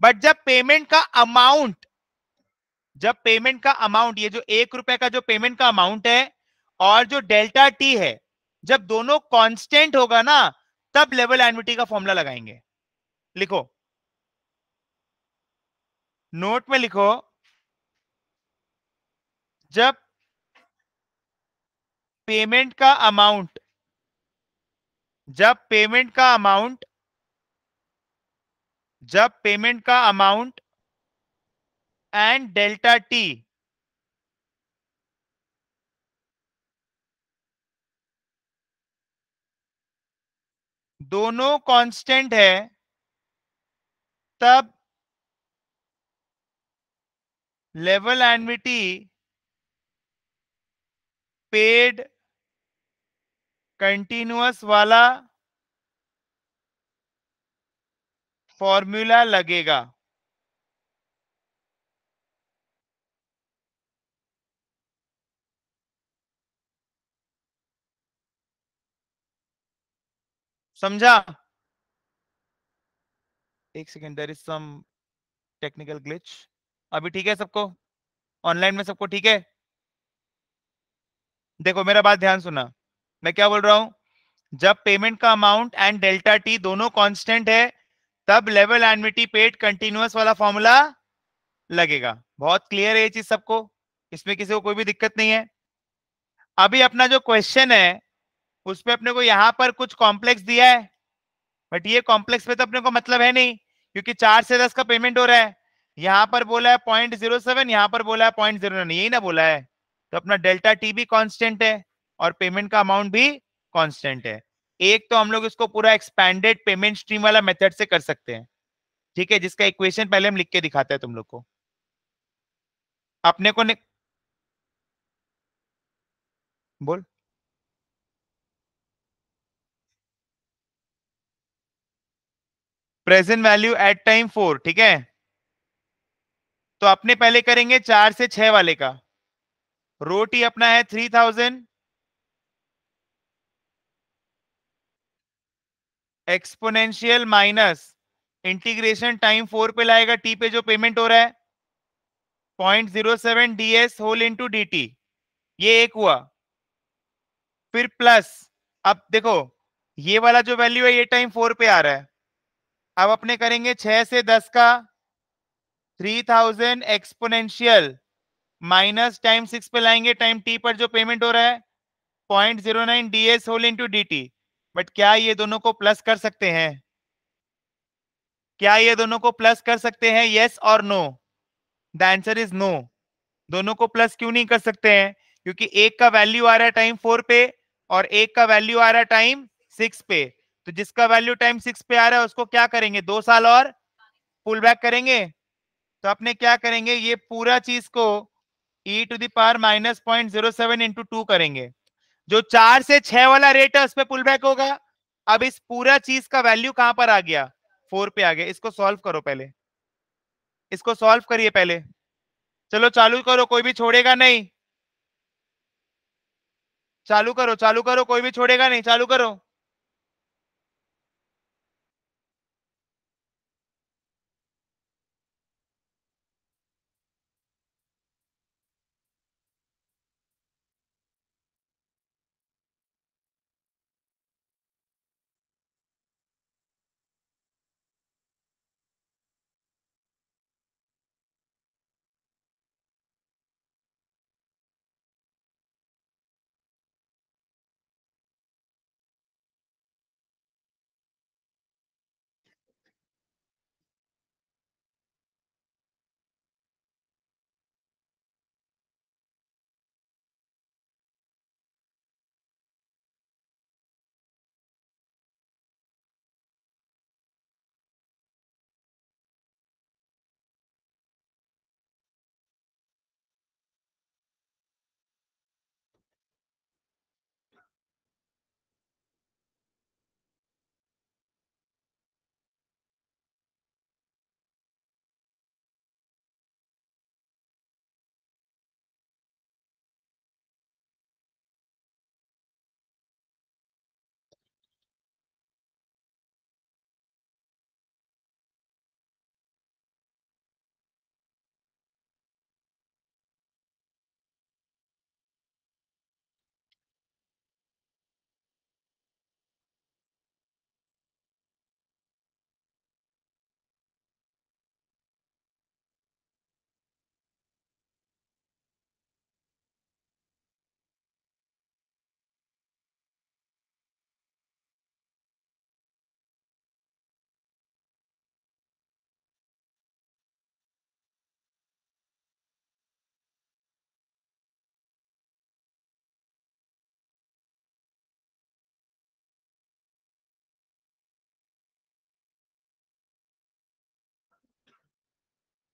बट जब पेमेंट का अमाउंट जब पेमेंट का अमाउंट ये जो एक रुपए का जो पेमेंट का अमाउंट है और जो डेल्टा टी है जब दोनों कांस्टेंट होगा ना तब लेवल एनविटी का फॉर्मूला लगाएंगे लिखो नोट में लिखो जब पेमेंट का अमाउंट जब पेमेंट का अमाउंट जब पेमेंट का अमाउंट and delta t दोनों कांस्टेंट है तब लेवल एनविटी पेड कंटिन्यूस वाला फॉर्मूला लगेगा समझा एक second there is some technical glitch अभी ठीक है सबको ऑनलाइन में सबको ठीक है देखो मेरा बात ध्यान सुना मैं क्या बोल रहा हूं जब पेमेंट का अमाउंट एंड डेल्टा टी दोनों कांस्टेंट है तब लेवल एनविटी पेड कंटिन्यूस वाला फॉर्मूला लगेगा बहुत क्लियर है ये चीज सबको इसमें किसी को कोई भी दिक्कत नहीं है अभी अपना जो क्वेश्चन है उसमें अपने को यहाँ पर कुछ कॉम्प्लेक्स दिया है बट ये कॉम्प्लेक्स में तो अपने को मतलब है नहीं क्योंकि चार से दस का पेमेंट हो रहा है यहाँ पर बोला है पॉइंट जीरो सेवन यहाँ पर बोला है पॉइंट जीरो नाइन यही ना बोला है तो अपना डेल्टा टी भी कांस्टेंट है और पेमेंट का अमाउंट भी कांस्टेंट है एक तो हम लोग इसको पूरा एक्सपैंडेड पेमेंट स्ट्रीम वाला मेथड से कर सकते हैं ठीक है जिसका इक्वेशन पहले हम लिख के दिखाते हैं तुम लोग को अपने को बोल present value at time four ठीक है तो अपने पहले करेंगे चार से छह वाले का रोटी अपना है three thousand exponential minus integration time four पे लाएगा टी पे जो पेमेंट हो रहा है point zero seven d s whole to d t ये एक हुआ फिर प्लस अब देखो ये वाला जो वैल्यू है ये टाइम फोर पे आ रहा है अब अपने करेंगे छह से दस का three thousand exponential minus time six पे लाएंगे टाइम टी पर जो पेमेंट हो रहा है point zero nine d s whole into d t but क्या ये दोनों को प्लस कर सकते हैं क्या ये दोनों को प्लस कर सकते हैं येस और no the answer is no दोनों को प्लस क्यों नहीं कर सकते हैं क्योंकि एक का वैल्यू आ रहा है टाइम फोर पे और एक का वैल्यू आ रहा है टाइम सिक्स पे तो जिसका वैल्यू टाइम सिक्स पे आ रहा है उसको क्या करेंगे दो साल और पुल बैक करेंगे तो अपने क्या करेंगे ये पूरा चीज को e to power minus point zero seven into two करेंगे जो चार से छह वाला रेट है उस पर पुल बैक होगा अब इस पूरा चीज का वैल्यू कहां पर आ गया फोर पे आ गया इसको सॉल्व करो पहले इसको सॉल्व करिए पहले चलो चालू करो कोई भी छोड़ेगा नहीं चालू करो चालू करो कोई भी छोड़ेगा नहीं चालू करो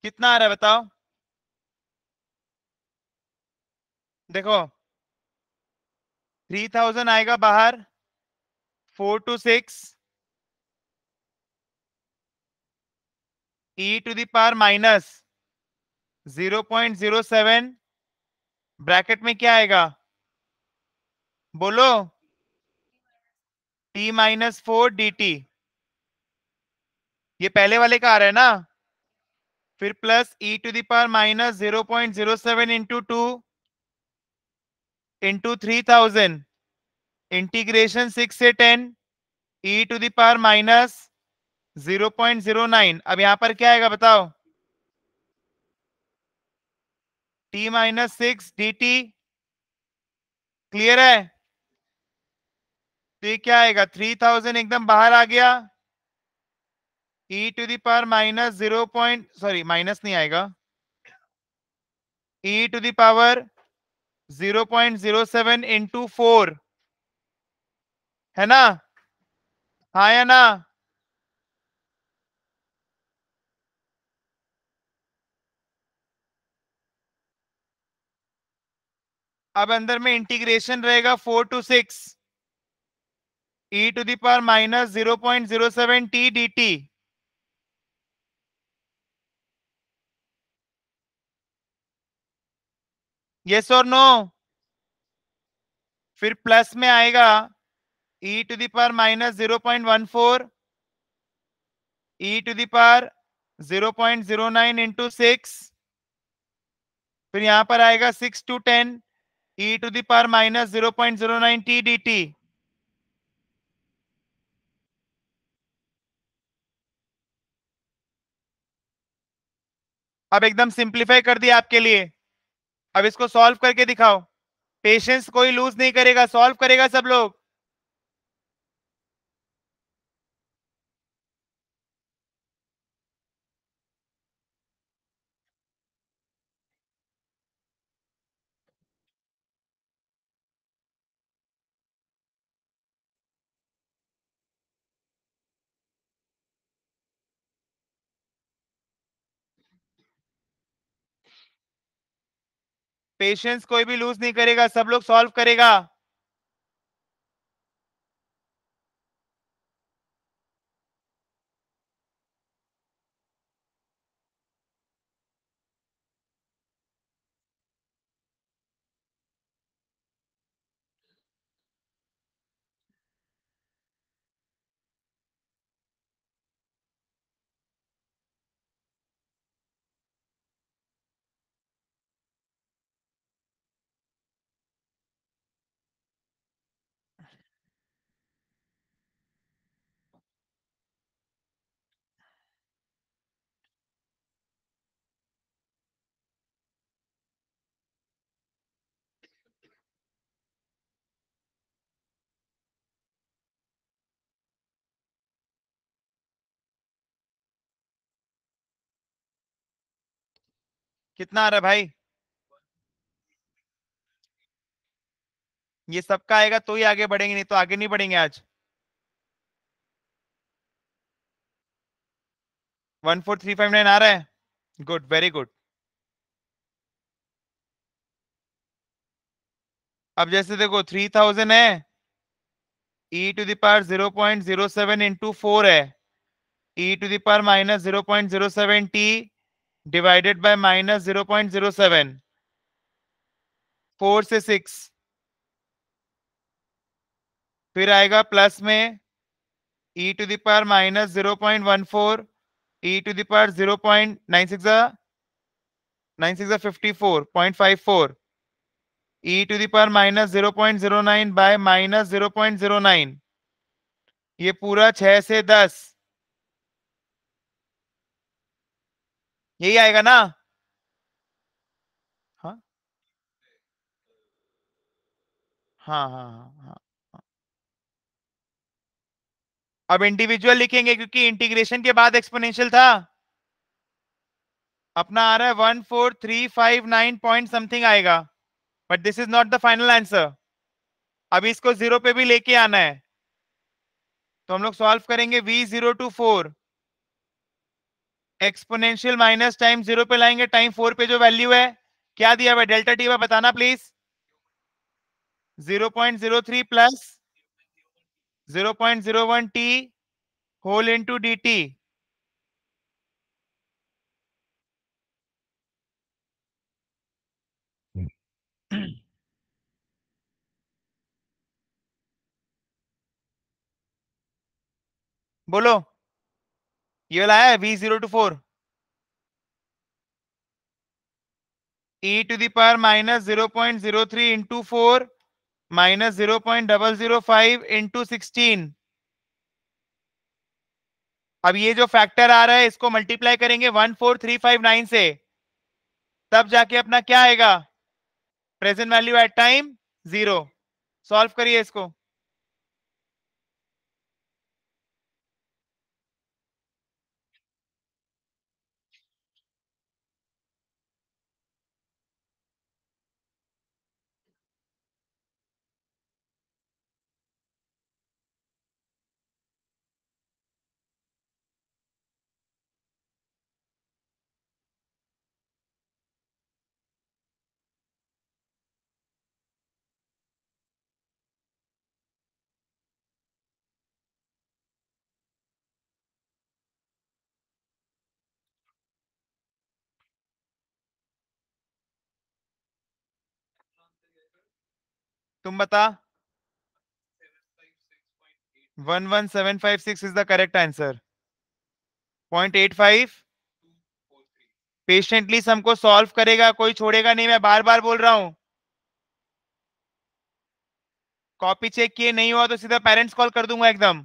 कितना आ रहा है बताओ देखो थ्री थाउजेंड आएगा बाहर four two six e to the power minus zero point zero seven bracket में क्या आएगा बोलो t minus four d t ये पहले वाले का आ रहा है ना फिर plus e to the power minus zero point zero seven into two into three thousand integration six से ten e to the power minus zero point zero nine अब यहां पर क्या आएगा बताओ t minus six D t clear है तो ये क्या आएगा थ्री थाउजेंड एकदम बाहर आ गया e to the power minus zero point sorry minus नहीं आएगा e to the power zero point zero seven into four है ना हाँ या ना अब अंदर में इंटीग्रेशन रहेगा four two six e to power minus zero point zero seven t D T yes और नो फिर प्लस में आएगा e to the power minus zero point one four e to power zero point zero nine into six फिर यहां पर आएगा six two ten e to power minus zero point zero nine T D t अब एकदम सिंप्लीफाई कर दिया आपके लिए अब इसको सॉल्व करके दिखाओ पेशेंस कोई लूज नहीं करेगा सॉल्व करेगा सब लोग पेशेंस कोई भी लूज नहीं करेगा सब लोग सॉल्व करेगा कितना आ रहा है भाई ये सबका आएगा तो ही आगे बढ़ेंगे नहीं तो आगे नहीं बढ़ेंगे आज one four three five nine आ रहा है गुड वेरी गुड अब जैसे देखो थ्री थाउजेंड है e to the power zero point zero seven into four है e to the power minus zero point zero seven t divided by minus zero point zero seven four से सिक्स फिर आएगा प्लस में e to the power minus zero point one four e to the power zero point nine six nine six fifty four point five four e to the power minus zero point zero nine by minus zero point zero nine ये पूरा छः से दस यही आएगा ना हाँ हाँ हाँ, हाँ, हाँ, हाँ। अब इंडिविजुअल लिखेंगे क्योंकि इंटीग्रेशन के बाद एक्सपोनेंशियल था अपना आ रहा है one four three five nine point something आएगा but this is not the final answer अब इसको जीरो पे भी लेके आना है तो हम लोग सॉल्व करेंगे v zero two four exponential minus time zero पे लाएंगे टाइम फोर पे जो वैल्यू है क्या दिया हुआ डेल्टा टी वाई बताना please zero point zero three plus zero point zero one t whole into d t बोलो ये वाला है v zero two four e to the power minus zero point zero three into four minus zero point double zero five into sixteen अब ये जो फैक्टर आ रहा है इसको मल्टीप्लाई करेंगे one four three five nine से तब जाके अपना क्या आएगा present value at time zero solve करिए इसको तुम बता one one seven five six is the correct answer point eight five patiently सबको सॉल्व करेगा कोई छोड़ेगा नहीं मैं बार बार बोल रहा हूं कॉपी चेक किए नहीं हुआ तो सीधा पेरेंट्स कॉल कर दूंगा एकदम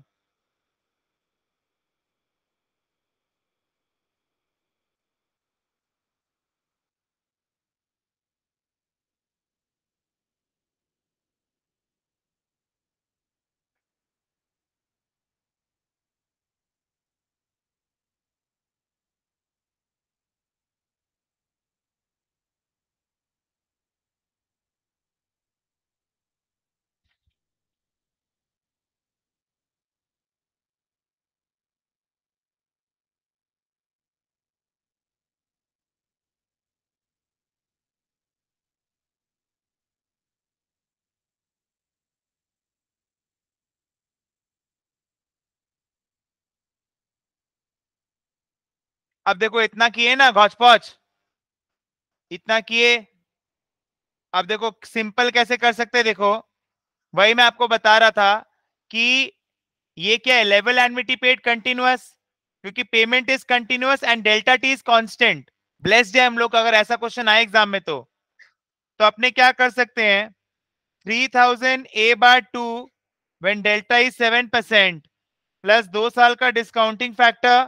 अब देखो इतना किए ना पौच इतना किए अब देखो सिंपल कैसे कर सकते देखो वही मैं आपको बता रहा था कि ये क्या है लेवल एनविटी पेड कंटिन्यूस क्योंकि payment is continuous and delta t is constant ब्लेस्ड है हम लोग अगर ऐसा क्वेश्चन आए एग्जाम में तो तो अपने क्या कर सकते हैं three thousand a bar two when delta is seven percent plus दो साल का discounting factor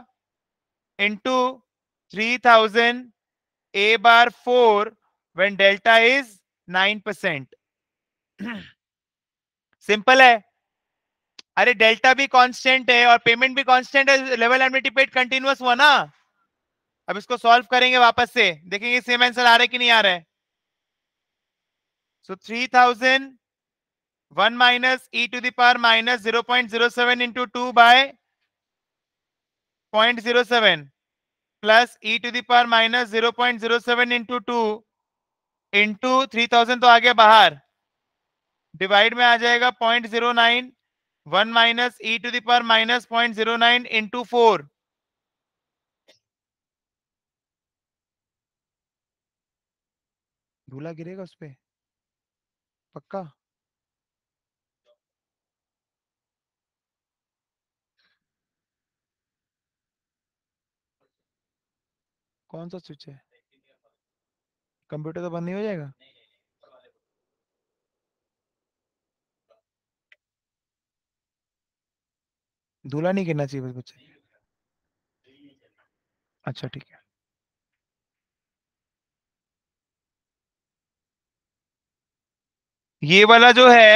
into 3000 a bar 4 when delta is 9%. Simple है अरे डेल्टा भी कांस्टेंट है और पेमेंट भी कांस्टेंट है लेवल एंडिटी पेड कंटिन्यूस हुआ ना अब इसको सॉल्व करेंगे वापस से देखेंगे सेम आंसर आ रहा है कि नहीं आ रहा है so three thousand one minus e to the power minus zero point zero seven into two by point zero seven plus e to the power minus zero point zero seven into two into three thousand तो आगे बाहर डिवाइड में आ जाएगा point zero nine one minus e to the power minus point zero nine into four धूला गिरेगा उसपे पक्का कौन सा स्विच है कंप्यूटर तो बंद नहीं हो जाएगा धूला नहीं गिरना चाहिए बस बच्चे अच्छा ठीक है ये वाला जो है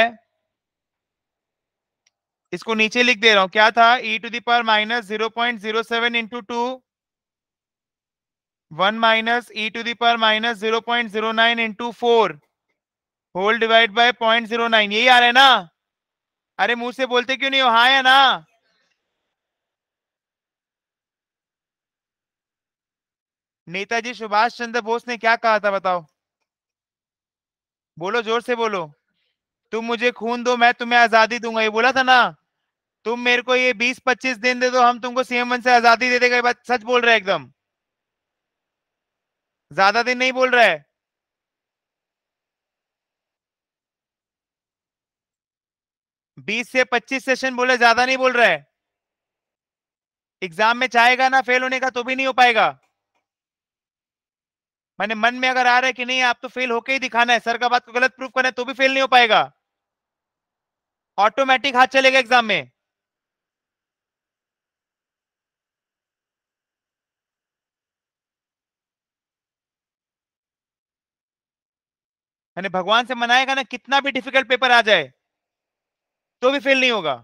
इसको नीचे लिख दे रहा हूं क्या था e to the power minus zero point zero seven into two one minus e to the पर minus zero point zero nine into four whole divide by point zero nine यही आ रहा है ना अरे मुंह से बोलते क्यों नहीं हो हाँ या ना नेताजी सुभाष चंद्र बोस ने क्या कहा था बताओ बोलो जोर से बोलो तुम मुझे खून दो मैं तुम्हें आजादी दूंगा ये बोला था ना तुम मेरे को ये बीस पच्चीस दिन दे दो हम तुमको सीएम से आजादी दे देगा सच बोल रहे एकदम ज्यादा दिन नहीं बोल रहा है बीस से पच्चीस सेशन बोले ज्यादा नहीं बोल रहा है एग्जाम में चाहेगा ना फेल होने का तो भी नहीं हो पाएगा मैंने मन में अगर आ रहा है कि नहीं आप तो फेल होके ही दिखाना है सर का बात को गलत प्रूफ करना है तो भी फेल नहीं हो पाएगा ऑटोमेटिक हाथ चलेगा एग्जाम में यानी भगवान से मनाएगा ना कितना भी डिफिकल्ट पेपर आ जाए तो भी फेल नहीं होगा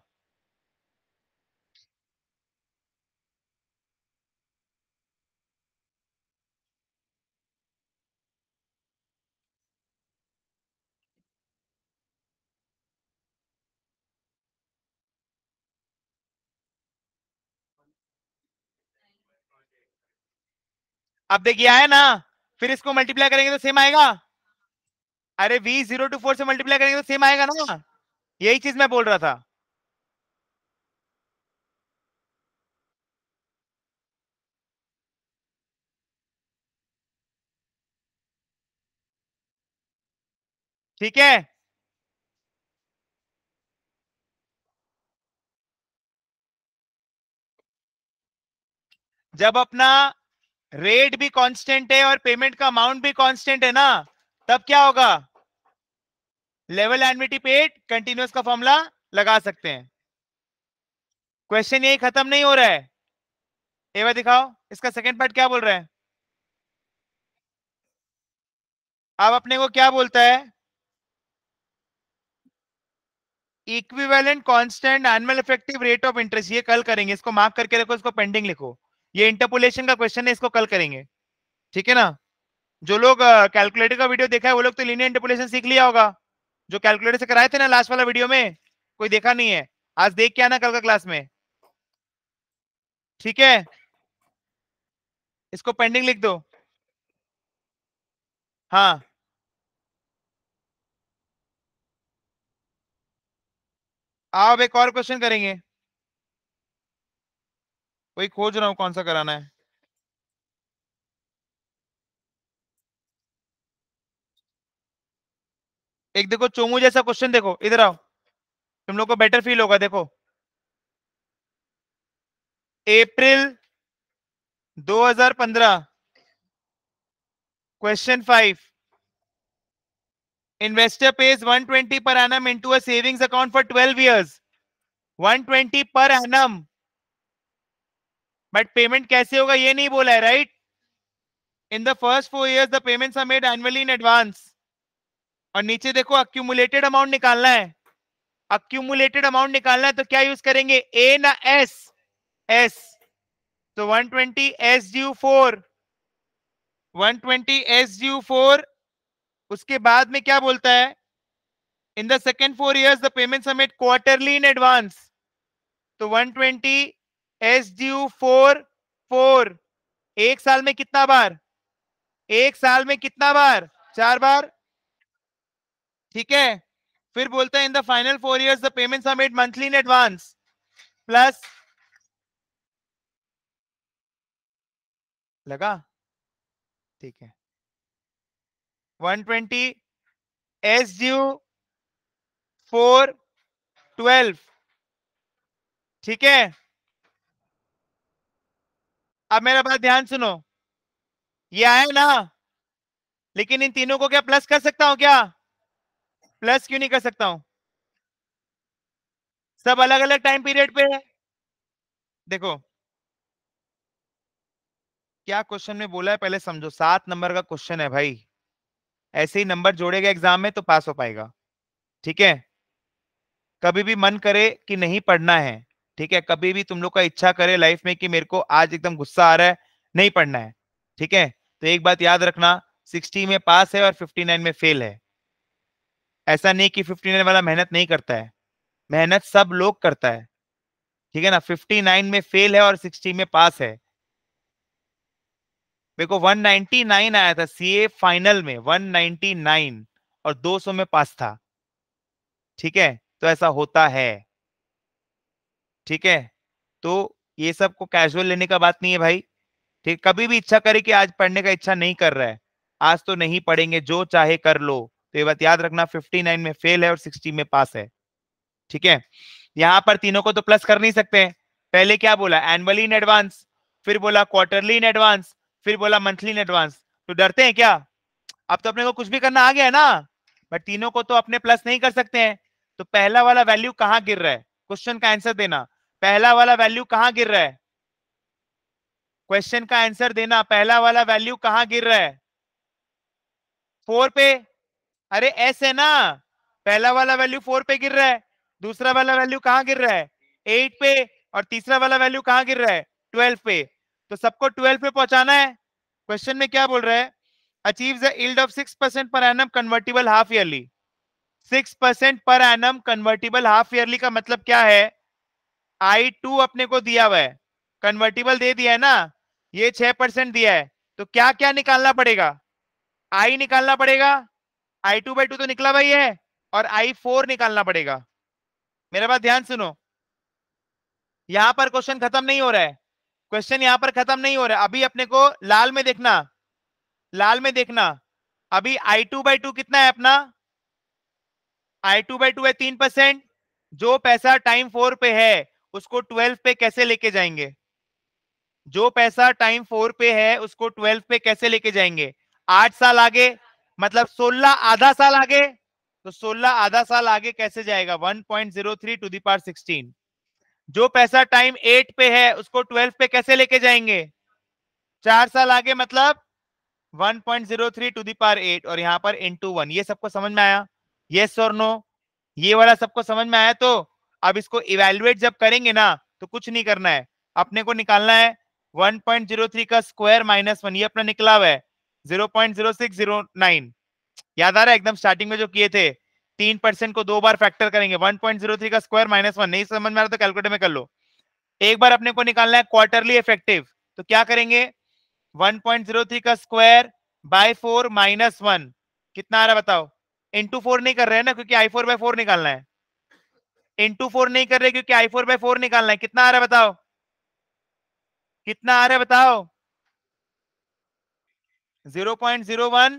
अब देखिए आया ना फिर इसको मल्टीप्लाई करेंगे तो सेम आएगा अरे वी जीरो टू फोर से मल्टीप्लाई करेंगे तो सेम आएगा ना यही चीज मैं बोल रहा था ठीक है जब अपना रेट भी कांस्टेंट है और पेमेंट का अमाउंट भी कांस्टेंट है ना तब क्या होगा लेवल एनविटी पेड कंटिन्यूस का फॉर्मूला लगा सकते हैं क्वेश्चन यही खत्म नहीं हो रहा है एवा दिखाओ इसका सेकेंड पार्ट क्या बोल रहा है अब अपने को क्या बोलता है equivalent constant annual effective rate of interest ये कल करेंगे इसको मार्क करके रखो इसको पेंडिंग लिखो ये इंटरपोलेशन का क्वेश्चन है इसको कल करेंगे ठीक है ना जो लोग कैलकुलेटर का वीडियो देखा है वो लोग तो लीनियर इंटरपोलेशन सीख लिया होगा जो कैलकुलेटर से कराए थे ना लास्ट वाला वीडियो में कोई देखा नहीं है आज देख के आना कल का क्लास में ठीक है इसको पेंडिंग लिख दो हाँ आप एक और क्वेश्चन करेंगे वही खोज रहा हूं कौन सा कराना है एक देखो चोमू जैसा क्वेश्चन देखो इधर आओ तुम लोग को बेटर फील होगा देखो April 2015 question five investor page 120 पर annum into a savings account for 12 years 120 पर एनम बट पेमेंट कैसे होगा ये नहीं बोला है right in the first four years the payments are made annually in advance और नीचे देखो अक्यूमुलेटेड अमाउंट निकालना है अक्यूमुलेटेड अमाउंट निकालना है तो क्या यूज करेंगे ए ना एस एस तो 120 twenty s due four one twenty s four उसके बाद में क्या बोलता है in the second four years the payment समेट क्वार्टरली इन एडवांस तो 120 twenty s due four four एक साल में कितना बार एक साल में कितना बार चार बार ठीक है फिर बोलता है in the final four years the payments are made monthly in advance plus लगा ठीक है 120 एस ड्यू फोर ट्वेल्व ठीक है अब मेरा बात ध्यान सुनो ये आया ना लेकिन इन तीनों को क्या प्लस कर सकता हूं क्या प्लस क्यों नहीं कर सकता हूं सब अलग अलग टाइम पीरियड पे है देखो क्या क्वेश्चन में बोला है पहले समझो सात नंबर का क्वेश्चन है भाई ऐसे ही नंबर जोड़ेगा एग्जाम में तो पास हो पाएगा ठीक है कभी भी मन करे कि नहीं पढ़ना है ठीक है कभी भी तुम लोग का इच्छा करे लाइफ में कि मेरे को आज एकदम गुस्सा आ रहा है नहीं पढ़ना है ठीक है तो एक बात याद रखना 60 में पास है और 59 में फेल है ऐसा नहीं कि फिफ्टी नाइन वाला मेहनत नहीं करता है मेहनत सब लोग करता है ठीक है ना फिफ्टी नाइन में फेल है और सिक्सटी में पास है मेरे को नाइन आया था सी ए फाइनल में वन नाइनटी नाइन और दो सौ में पास था ठीक है तो ऐसा होता है ठीक है तो ये सब को कैजुअल लेने का बात नहीं है भाई ठीक कभी भी इच्छा करे कि आज पढ़ने का इच्छा नहीं कर रहा है आज तो नहीं पढ़ेंगे जो चाहे कर लो तो ये बात याद रखना 59 में फेल है और 60 में पास है ठीक है यहां पर तीनों को तो प्लस कर नहीं सकते पहले क्या बोला एनुअली इन एडवांस फिर बोला क्वार्टरली इन एडवांस फिर बोला मंथली इन एडवांस तो डरते हैं क्या अब तो अपने को कुछ भी करना आ गया है ना बट तीनों को तो अपने प्लस नहीं कर सकते हैं तो पहला वाला वैल्यू कहाँ गिर रहा है क्वेश्चन का आंसर देना पहला वाला वैल्यू कहाँ गिर रहा है क्वेश्चन का आंसर देना पहला वाला वैल्यू कहाँ गिर रहा है फोर पे अरे ऐसे ना पहला वाला वैल्यू फोर पे गिर रहा है दूसरा वाला वैल्यू कहाँ गिर रहा है एट पे और तीसरा वाला वैल्यू कहाँ गिर रहा है ट्वेल्व पे तो सबको ट्वेल्व पे पहुंचाना है क्वेश्चन में क्या बोल रहा है अचीव दिल्ड of six percent per annum convertible half yearly six percent per annum convertible half yearly का मतलब क्या है आई टू अपने को दिया हुआ है कन्वर्टिबल दे दिया है ना ये छह परसेंट दिया है तो क्या क्या निकालना पड़ेगा आई निकालना पड़ेगा आई टू बाई टू तो निकला भाई है और आई फोर निकालना पड़ेगा मेरे पास ध्यान सुनो यहां पर क्वेश्चन खत्म नहीं हो रहा है क्वेश्चन यहां पर खत्म नहीं हो रहा है अभी अपने को लाल में देखना लाल में देखना अभी आई टू बाई टू कितना है अपना आई टू बाई टू है तीन परसेंट जो पैसा टाइम फोर पे है उसको ट्वेल्व पे कैसे लेके जाएंगे जो पैसा टाइम फोर पे है उसको ट्वेल्व पे कैसे लेके जाएंगे आठ साल आगे मतलब 16 आधा साल आगे तो 16 आधा साल आगे कैसे जाएगा 1.03 टू दार सिक्सटीन जो पैसा टाइम 8 पे है उसको 12 पे कैसे लेके जाएंगे चार साल आगे मतलब 1.03 टू दार एट और यहाँ पर टू वन ये सबको समझ में आया ये और नो ये वाला सबको समझ में आया तो अब इसको इवेल्युएट जब करेंगे ना तो कुछ नहीं करना है अपने को निकालना है 1.03 का स्क्वायर माइनस वन ये अपना निकला हुआ है 0.0609 याद आ रहा है एकदम स्टार्टिंग में जो किए थे तीन परसेंट को दो बार फैक्टर करेंगे 1.03 का स्क्वायर माइनस वन नहीं समझ में आ रहा तो कैलकुलेटर में कर लो एक बार अपने को निकालना है क्वार्टरली इफेक्टिव तो क्या करेंगे वन का square by four minus one कितना आ रहा बताओ इंटू फोर नहीं कर रहे हैं ना क्योंकि आई फोर बाय फोर निकालना है इंटू फोर नहीं कर रहे क्योंकि आई फोर बाय फोर निकालना है कितना आ रहा है बताओ कितना आ रहा है बताओ zero point zero one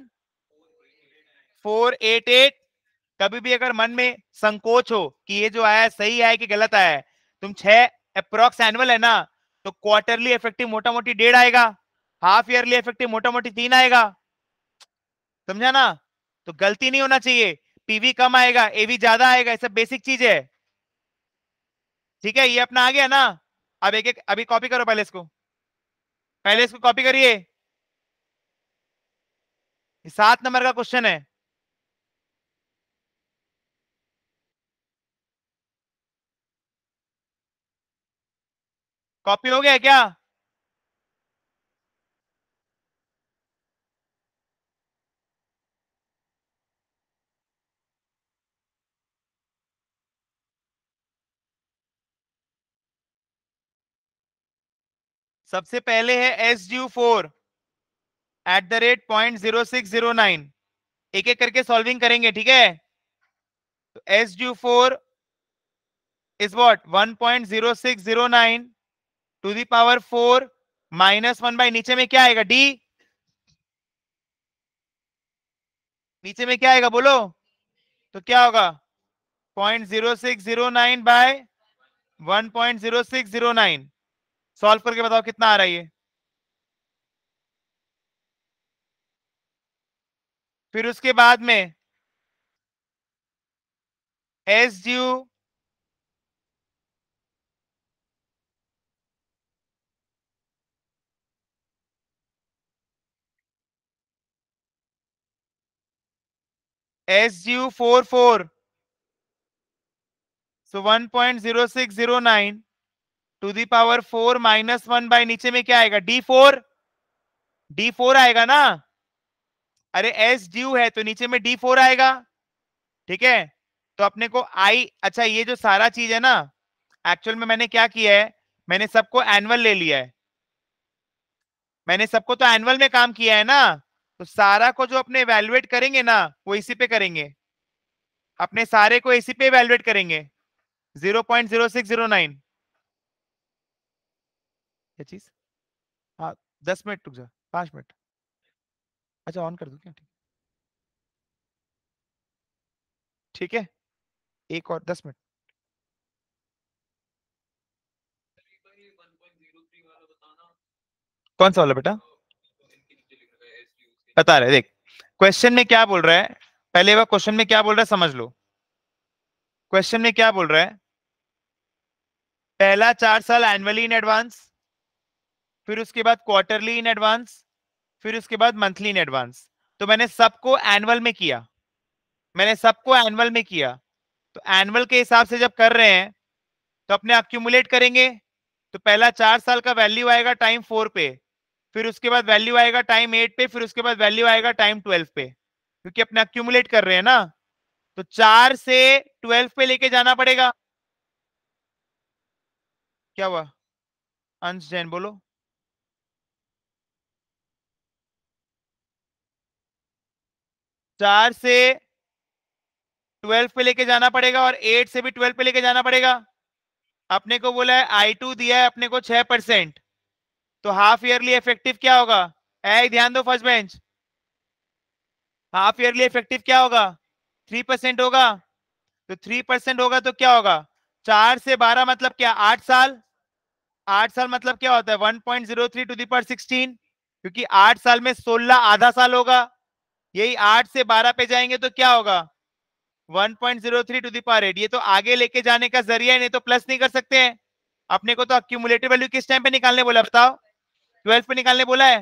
four eight eight कभी भी अगर मन में संकोच हो कि ये जो आया सही आया कि गलत आया है तुम छह अप्रोक्स एनुअल है ना तो क्वार्टरली इफेक्टिव मोटा मोटी डेढ़ आएगा हाफ ईयरली इफेक्टिव मोटा मोटी तीन आएगा समझा ना तो गलती नहीं होना चाहिए पीवी कम आएगा एवी ज्यादा आएगा ये सब बेसिक चीज है ठीक है ये अपना आ गया ना अब एक एक अभी कॉपी करो पहले इसको पहले इसको कॉपी करिए सात नंबर का क्वेश्चन है कॉपी हो गया क्या सबसे पहले है s due four at the rate point zero six zero nine एक एक करके सॉल्विंग करेंगे ठीक है तो s due four is what one point zero six zero nine to the power four minus one by नीचे में क्या आएगा डी नीचे में क्या आएगा बोलो तो क्या होगा point zero six zero nine by one point zero six zero nine solve करके बताओ कितना आ रहा है ये फिर उसके बाद में s due s u four four so one point zero six zero nine to the power four minus one by नीचे में क्या आएगा डी फोर डी फोर आएगा ना अरे एस ड्यू है तो नीचे में डी फोर आएगा ठीक है तो अपने को आई अच्छा ये जो सारा चीज है ना एक्चुअल में मैंने क्या किया है मैंने सबको एनुअल ले लिया है मैंने सबको तो एनुअल में काम किया है ना तो सारा को जो अपने इवेल्युएट करेंगे ना वो इसी पे करेंगे अपने सारे को इसी पे इवेल्युएट करेंगे zero point zero six zero nine चीज हाँ दस मिनट रुक जा पांच मिनट अच्छा ऑन कर दू क्या ठीक है एक और दस मिनट कौन सा वाला बेटा बता रहे देख क्वेश्चन में क्या बोल रहा है पहले बार क्वेश्चन में क्या बोल रहा है समझ लो क्वेश्चन में क्या बोल रहा है पहला चार साल एनुअली इन एडवांस फिर उसके बाद क्वार्टरली इन एडवांस फिर उसके बाद मंथली इन एडवांस तो मैंने सबको एनुअल में किया मैंने सबको एनुअल में किया तो एनुअल के हिसाब से जब कर रहे हैं तो अपने अक्यूमुलेट करेंगे तो पहला चार साल का वैल्यू आएगा टाइम फोर पे फिर उसके बाद वैल्यू आएगा टाइम एट पे फिर उसके बाद वैल्यू आएगा टाइम ट्वेल्व पे क्योंकि अपने अक्यूमुलेट कर रहे हैं ना तो चार से ट्वेल्व पे लेके जाना पड़ेगा क्या हुआ अंश जैन बोलो चार से ट्वेल्व पे लेके जाना पड़ेगा और एट से भी ट्वेल्व पे लेके जाना पड़ेगा अपने को बोला है आई टू दिया है अपने को छह परसेंट तो हाफ ईयरली इफेक्टिव क्या होगा ए ध्यान दो फर्स्ट बेंच हाफ ईयरली इफेक्टिव क्या होगा थ्री परसेंट होगा तो थ्री परसेंट होगा तो क्या होगा चार से बारह मतलब क्या आठ साल आठ साल मतलब क्या होता है one point zero three to power sixteen क्योंकि आठ साल में सोलह आधा साल होगा यही आठ से बारह पे जाएंगे तो क्या होगा 1.03 टू दावर एट ये तो आगे लेके जाने का जरिया है नहीं तो प्लस नहीं कर सकते हैं अपने को तो अक्यूमुलेटिव वैल्यू किस टाइम पे निकालने बोला बताओ ट्वेल्थ पे निकालने बोला है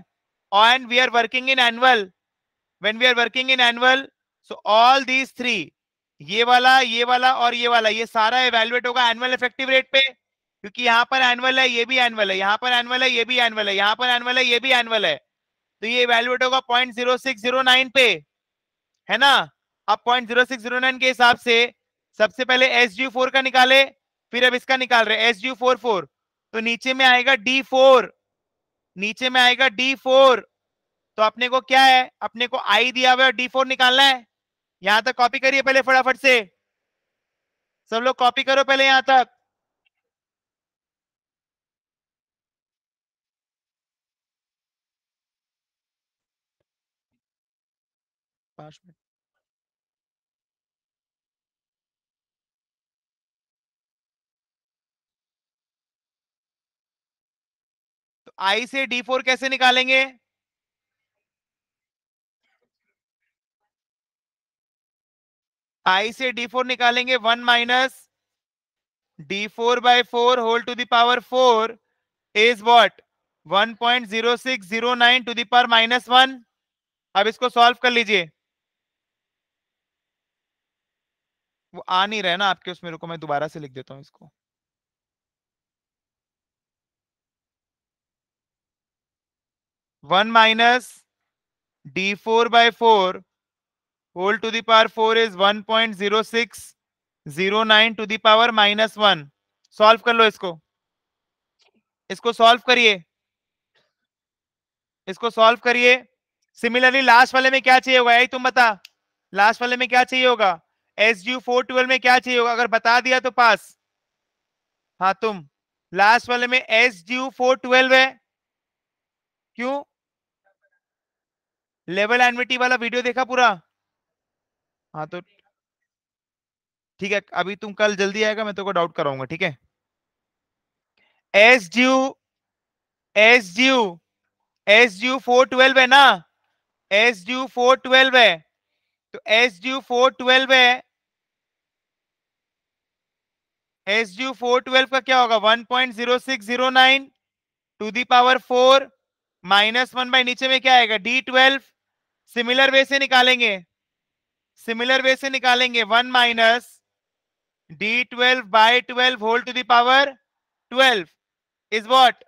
on we are working in annual when we are working in annual so all these three ये वाला ये वाला और ये वाला ये सारा एवेल्युएट होगा एनुअल इफेक्टिव रेट पे क्योंकि यहाँ पर एनुअल है ये भी एनुअल है यहाँ पर एनुअल है ये भी एनुअल है यहाँ पर एनुअल है ये भी एनुअल है तो ये वैल्यूट होगा point zero six zero nine पे है ना अब point zero six zero nine के हिसाब से सबसे पहले एस जी फोर का निकाले फिर अब इसका निकाल रहे एस जी फोर फोर तो नीचे में आएगा डी फोर नीचे में आएगा डी फोर तो अपने को क्या है अपने को आई दिया हुआ है डी फोर निकालना है यहां तक कॉपी करिए पहले फटाफट से सब लोग कॉपी करो पहले यहां तक पाँच मिनट तो आई से डी फोर कैसे निकालेंगे आई से डी फोर निकालेंगे one minus d four by four whole to the power four is what one point zero zero six nine to the power minus one अब इसको सॉल्व कर लीजिए वो आ नहीं रहे ना आपके उसमें रुको मैं दोबारा से लिख देता हूँ इसको one minus d four by four whole to the power four is one point zero six zero nine to the power minus one solve कर लो इसको इसको सॉल्व करिए इसको सॉल्व करिए सिमिलरली लास्ट वाले में क्या चाहिए होगा यही तुम बता लास्ट वाले में क्या चाहिए होगा एस यू फोर ट्वेल्व में क्या चाहिए होगा अगर बता दिया तो पास हाँ तुम लास्ट वाले में एस यू फोर ट्वेल्व है क्यों लेवल एनविटी वाला वीडियो देखा पूरा हाँ तो ठीक है अभी तुम कल जल्दी आएगा मैं तो को डाउट कराऊंगा ठीक है s due s due s u four twelve है ना एस ड्यू फोर ट्वेल्व है तो एस ड्यू फोर ट्वेल्व है एस यू फोर ट्वेल्व का क्या होगा one point zero six zero nine to the power four minus one by नीचे में क्या आएगा डी ट्वेल्व सिमिलर वे से निकालेंगे सिमिलर वे से निकालेंगे one minus d twelve by twelve whole to the power twelve is what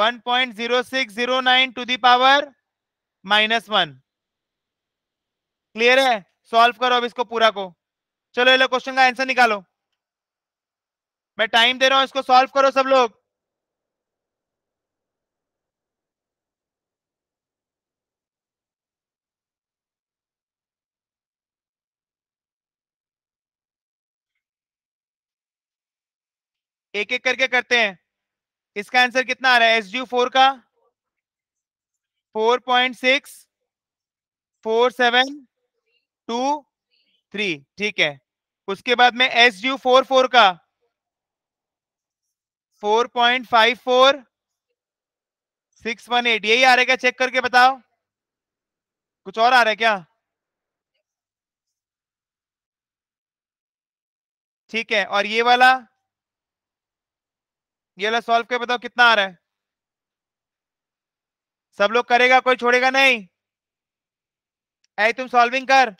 one point zero six zero nine to the power minus one clear है सॉल्व करो अब इसको पूरा को चलो ये क्वेश्चन का आंसर निकालो मैं टाइम दे रहा हूं इसको सॉल्व करो सब लोग एक एक करके करते हैं इसका आंसर कितना आ रहा है एस डी फोर का four point six four seven two three ठीक है उसके बाद में एस डी फोर फोर का four point five four six one eight यही आ रहा है क्या चेक करके बताओ कुछ और आ रहा है क्या ठीक है और ये वाला ये वाला सॉल्व के बताओ कितना आ रहा है सब लोग करेगा कोई छोड़ेगा नहीं ऐ तुम सॉल्विंग कर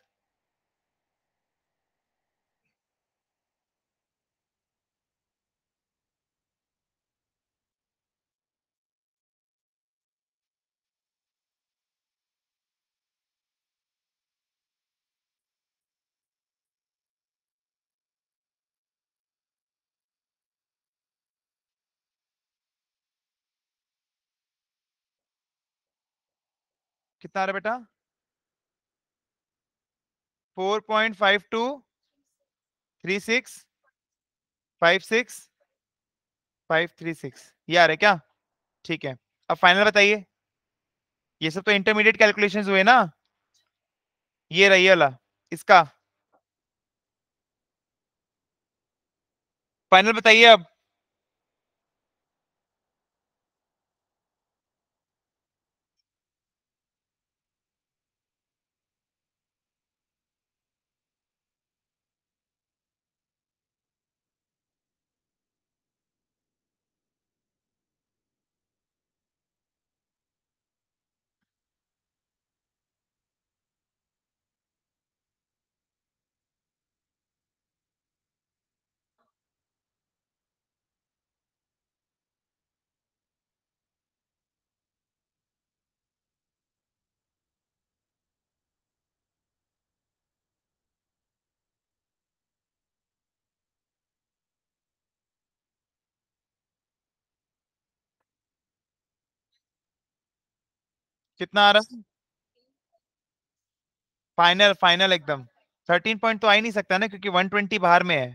कितना आ रहा है बेटा four point five two three six five six five three six ये आ रहा है क्या ठीक है अब फाइनल बताइए ये सब तो इंटरमीडिएट कैलकुलेशन हुए ना ये रही वाला इसका फाइनल बताइए अब कितना आ रहा है फाइनल फाइनल एकदम थर्टीन पॉइंट तो आ ही नहीं सकता ना क्योंकि वन ट्वेंटी बाहर में है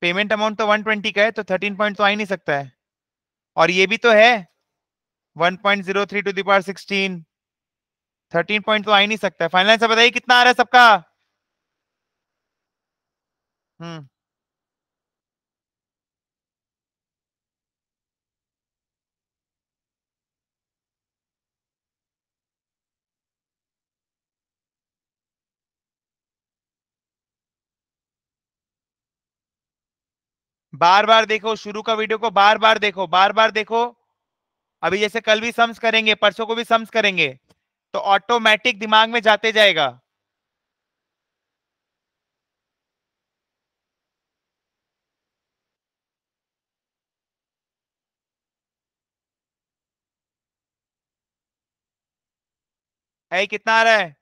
पेमेंट अमाउंट तो वन ट्वेंटी का है तो थर्टीन पॉइंट तो आ ही नहीं सकता है और ये भी तो है one point zero three two दिपार सिक्सटीन थर्टीन पॉइंट तो आ ही नहीं सकता है फाइनल से बताइए कितना आ रहा है सबका हम्म बार बार देखो शुरू का वीडियो को बार बार देखो बार बार देखो अभी जैसे कल भी सम्स करेंगे परसों को भी सम्स करेंगे तो ऑटोमेटिक दिमाग में जाते जाएगा है कितना आ रहा है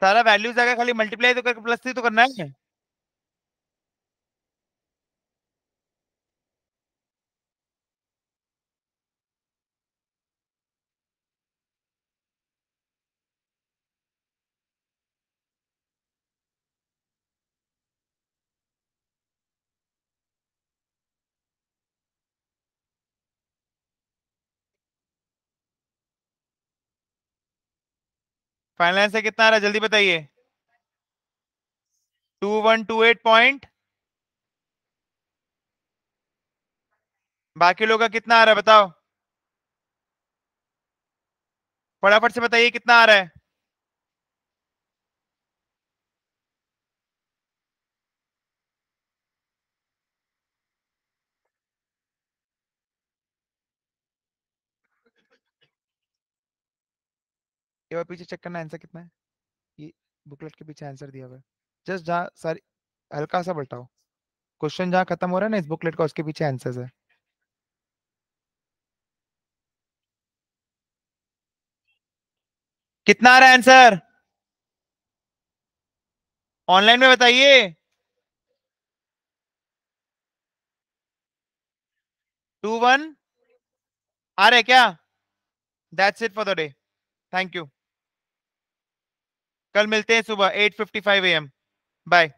सारा वैल्यूज आएगा खाली मल्टीप्लाई तो करके प्लस थ्री तो करना है फाइनल आंसर कितना आ रहा है जल्दी बताइए two one two eight point बाकी लोग का कितना आ रहा है बताओ फटाफट से बताइए कितना आ रहा है ये बार पीछे चेक करना आंसर कितना है ये बुकलेट के पीछे आंसर दिया हुआ है जस्ट जहाँ सारी हल्का सा पलटाओ क्वेश्चन जहाँ खत्म हो रहा है ना इस बुकलेट का उसके पीछे आंसर है कितना आ रहा है आंसर ऑनलाइन में बताइए टू वन आ रहे क्या that's it for the day thank you कल मिलते हैं सुबह eight fifty five A M bye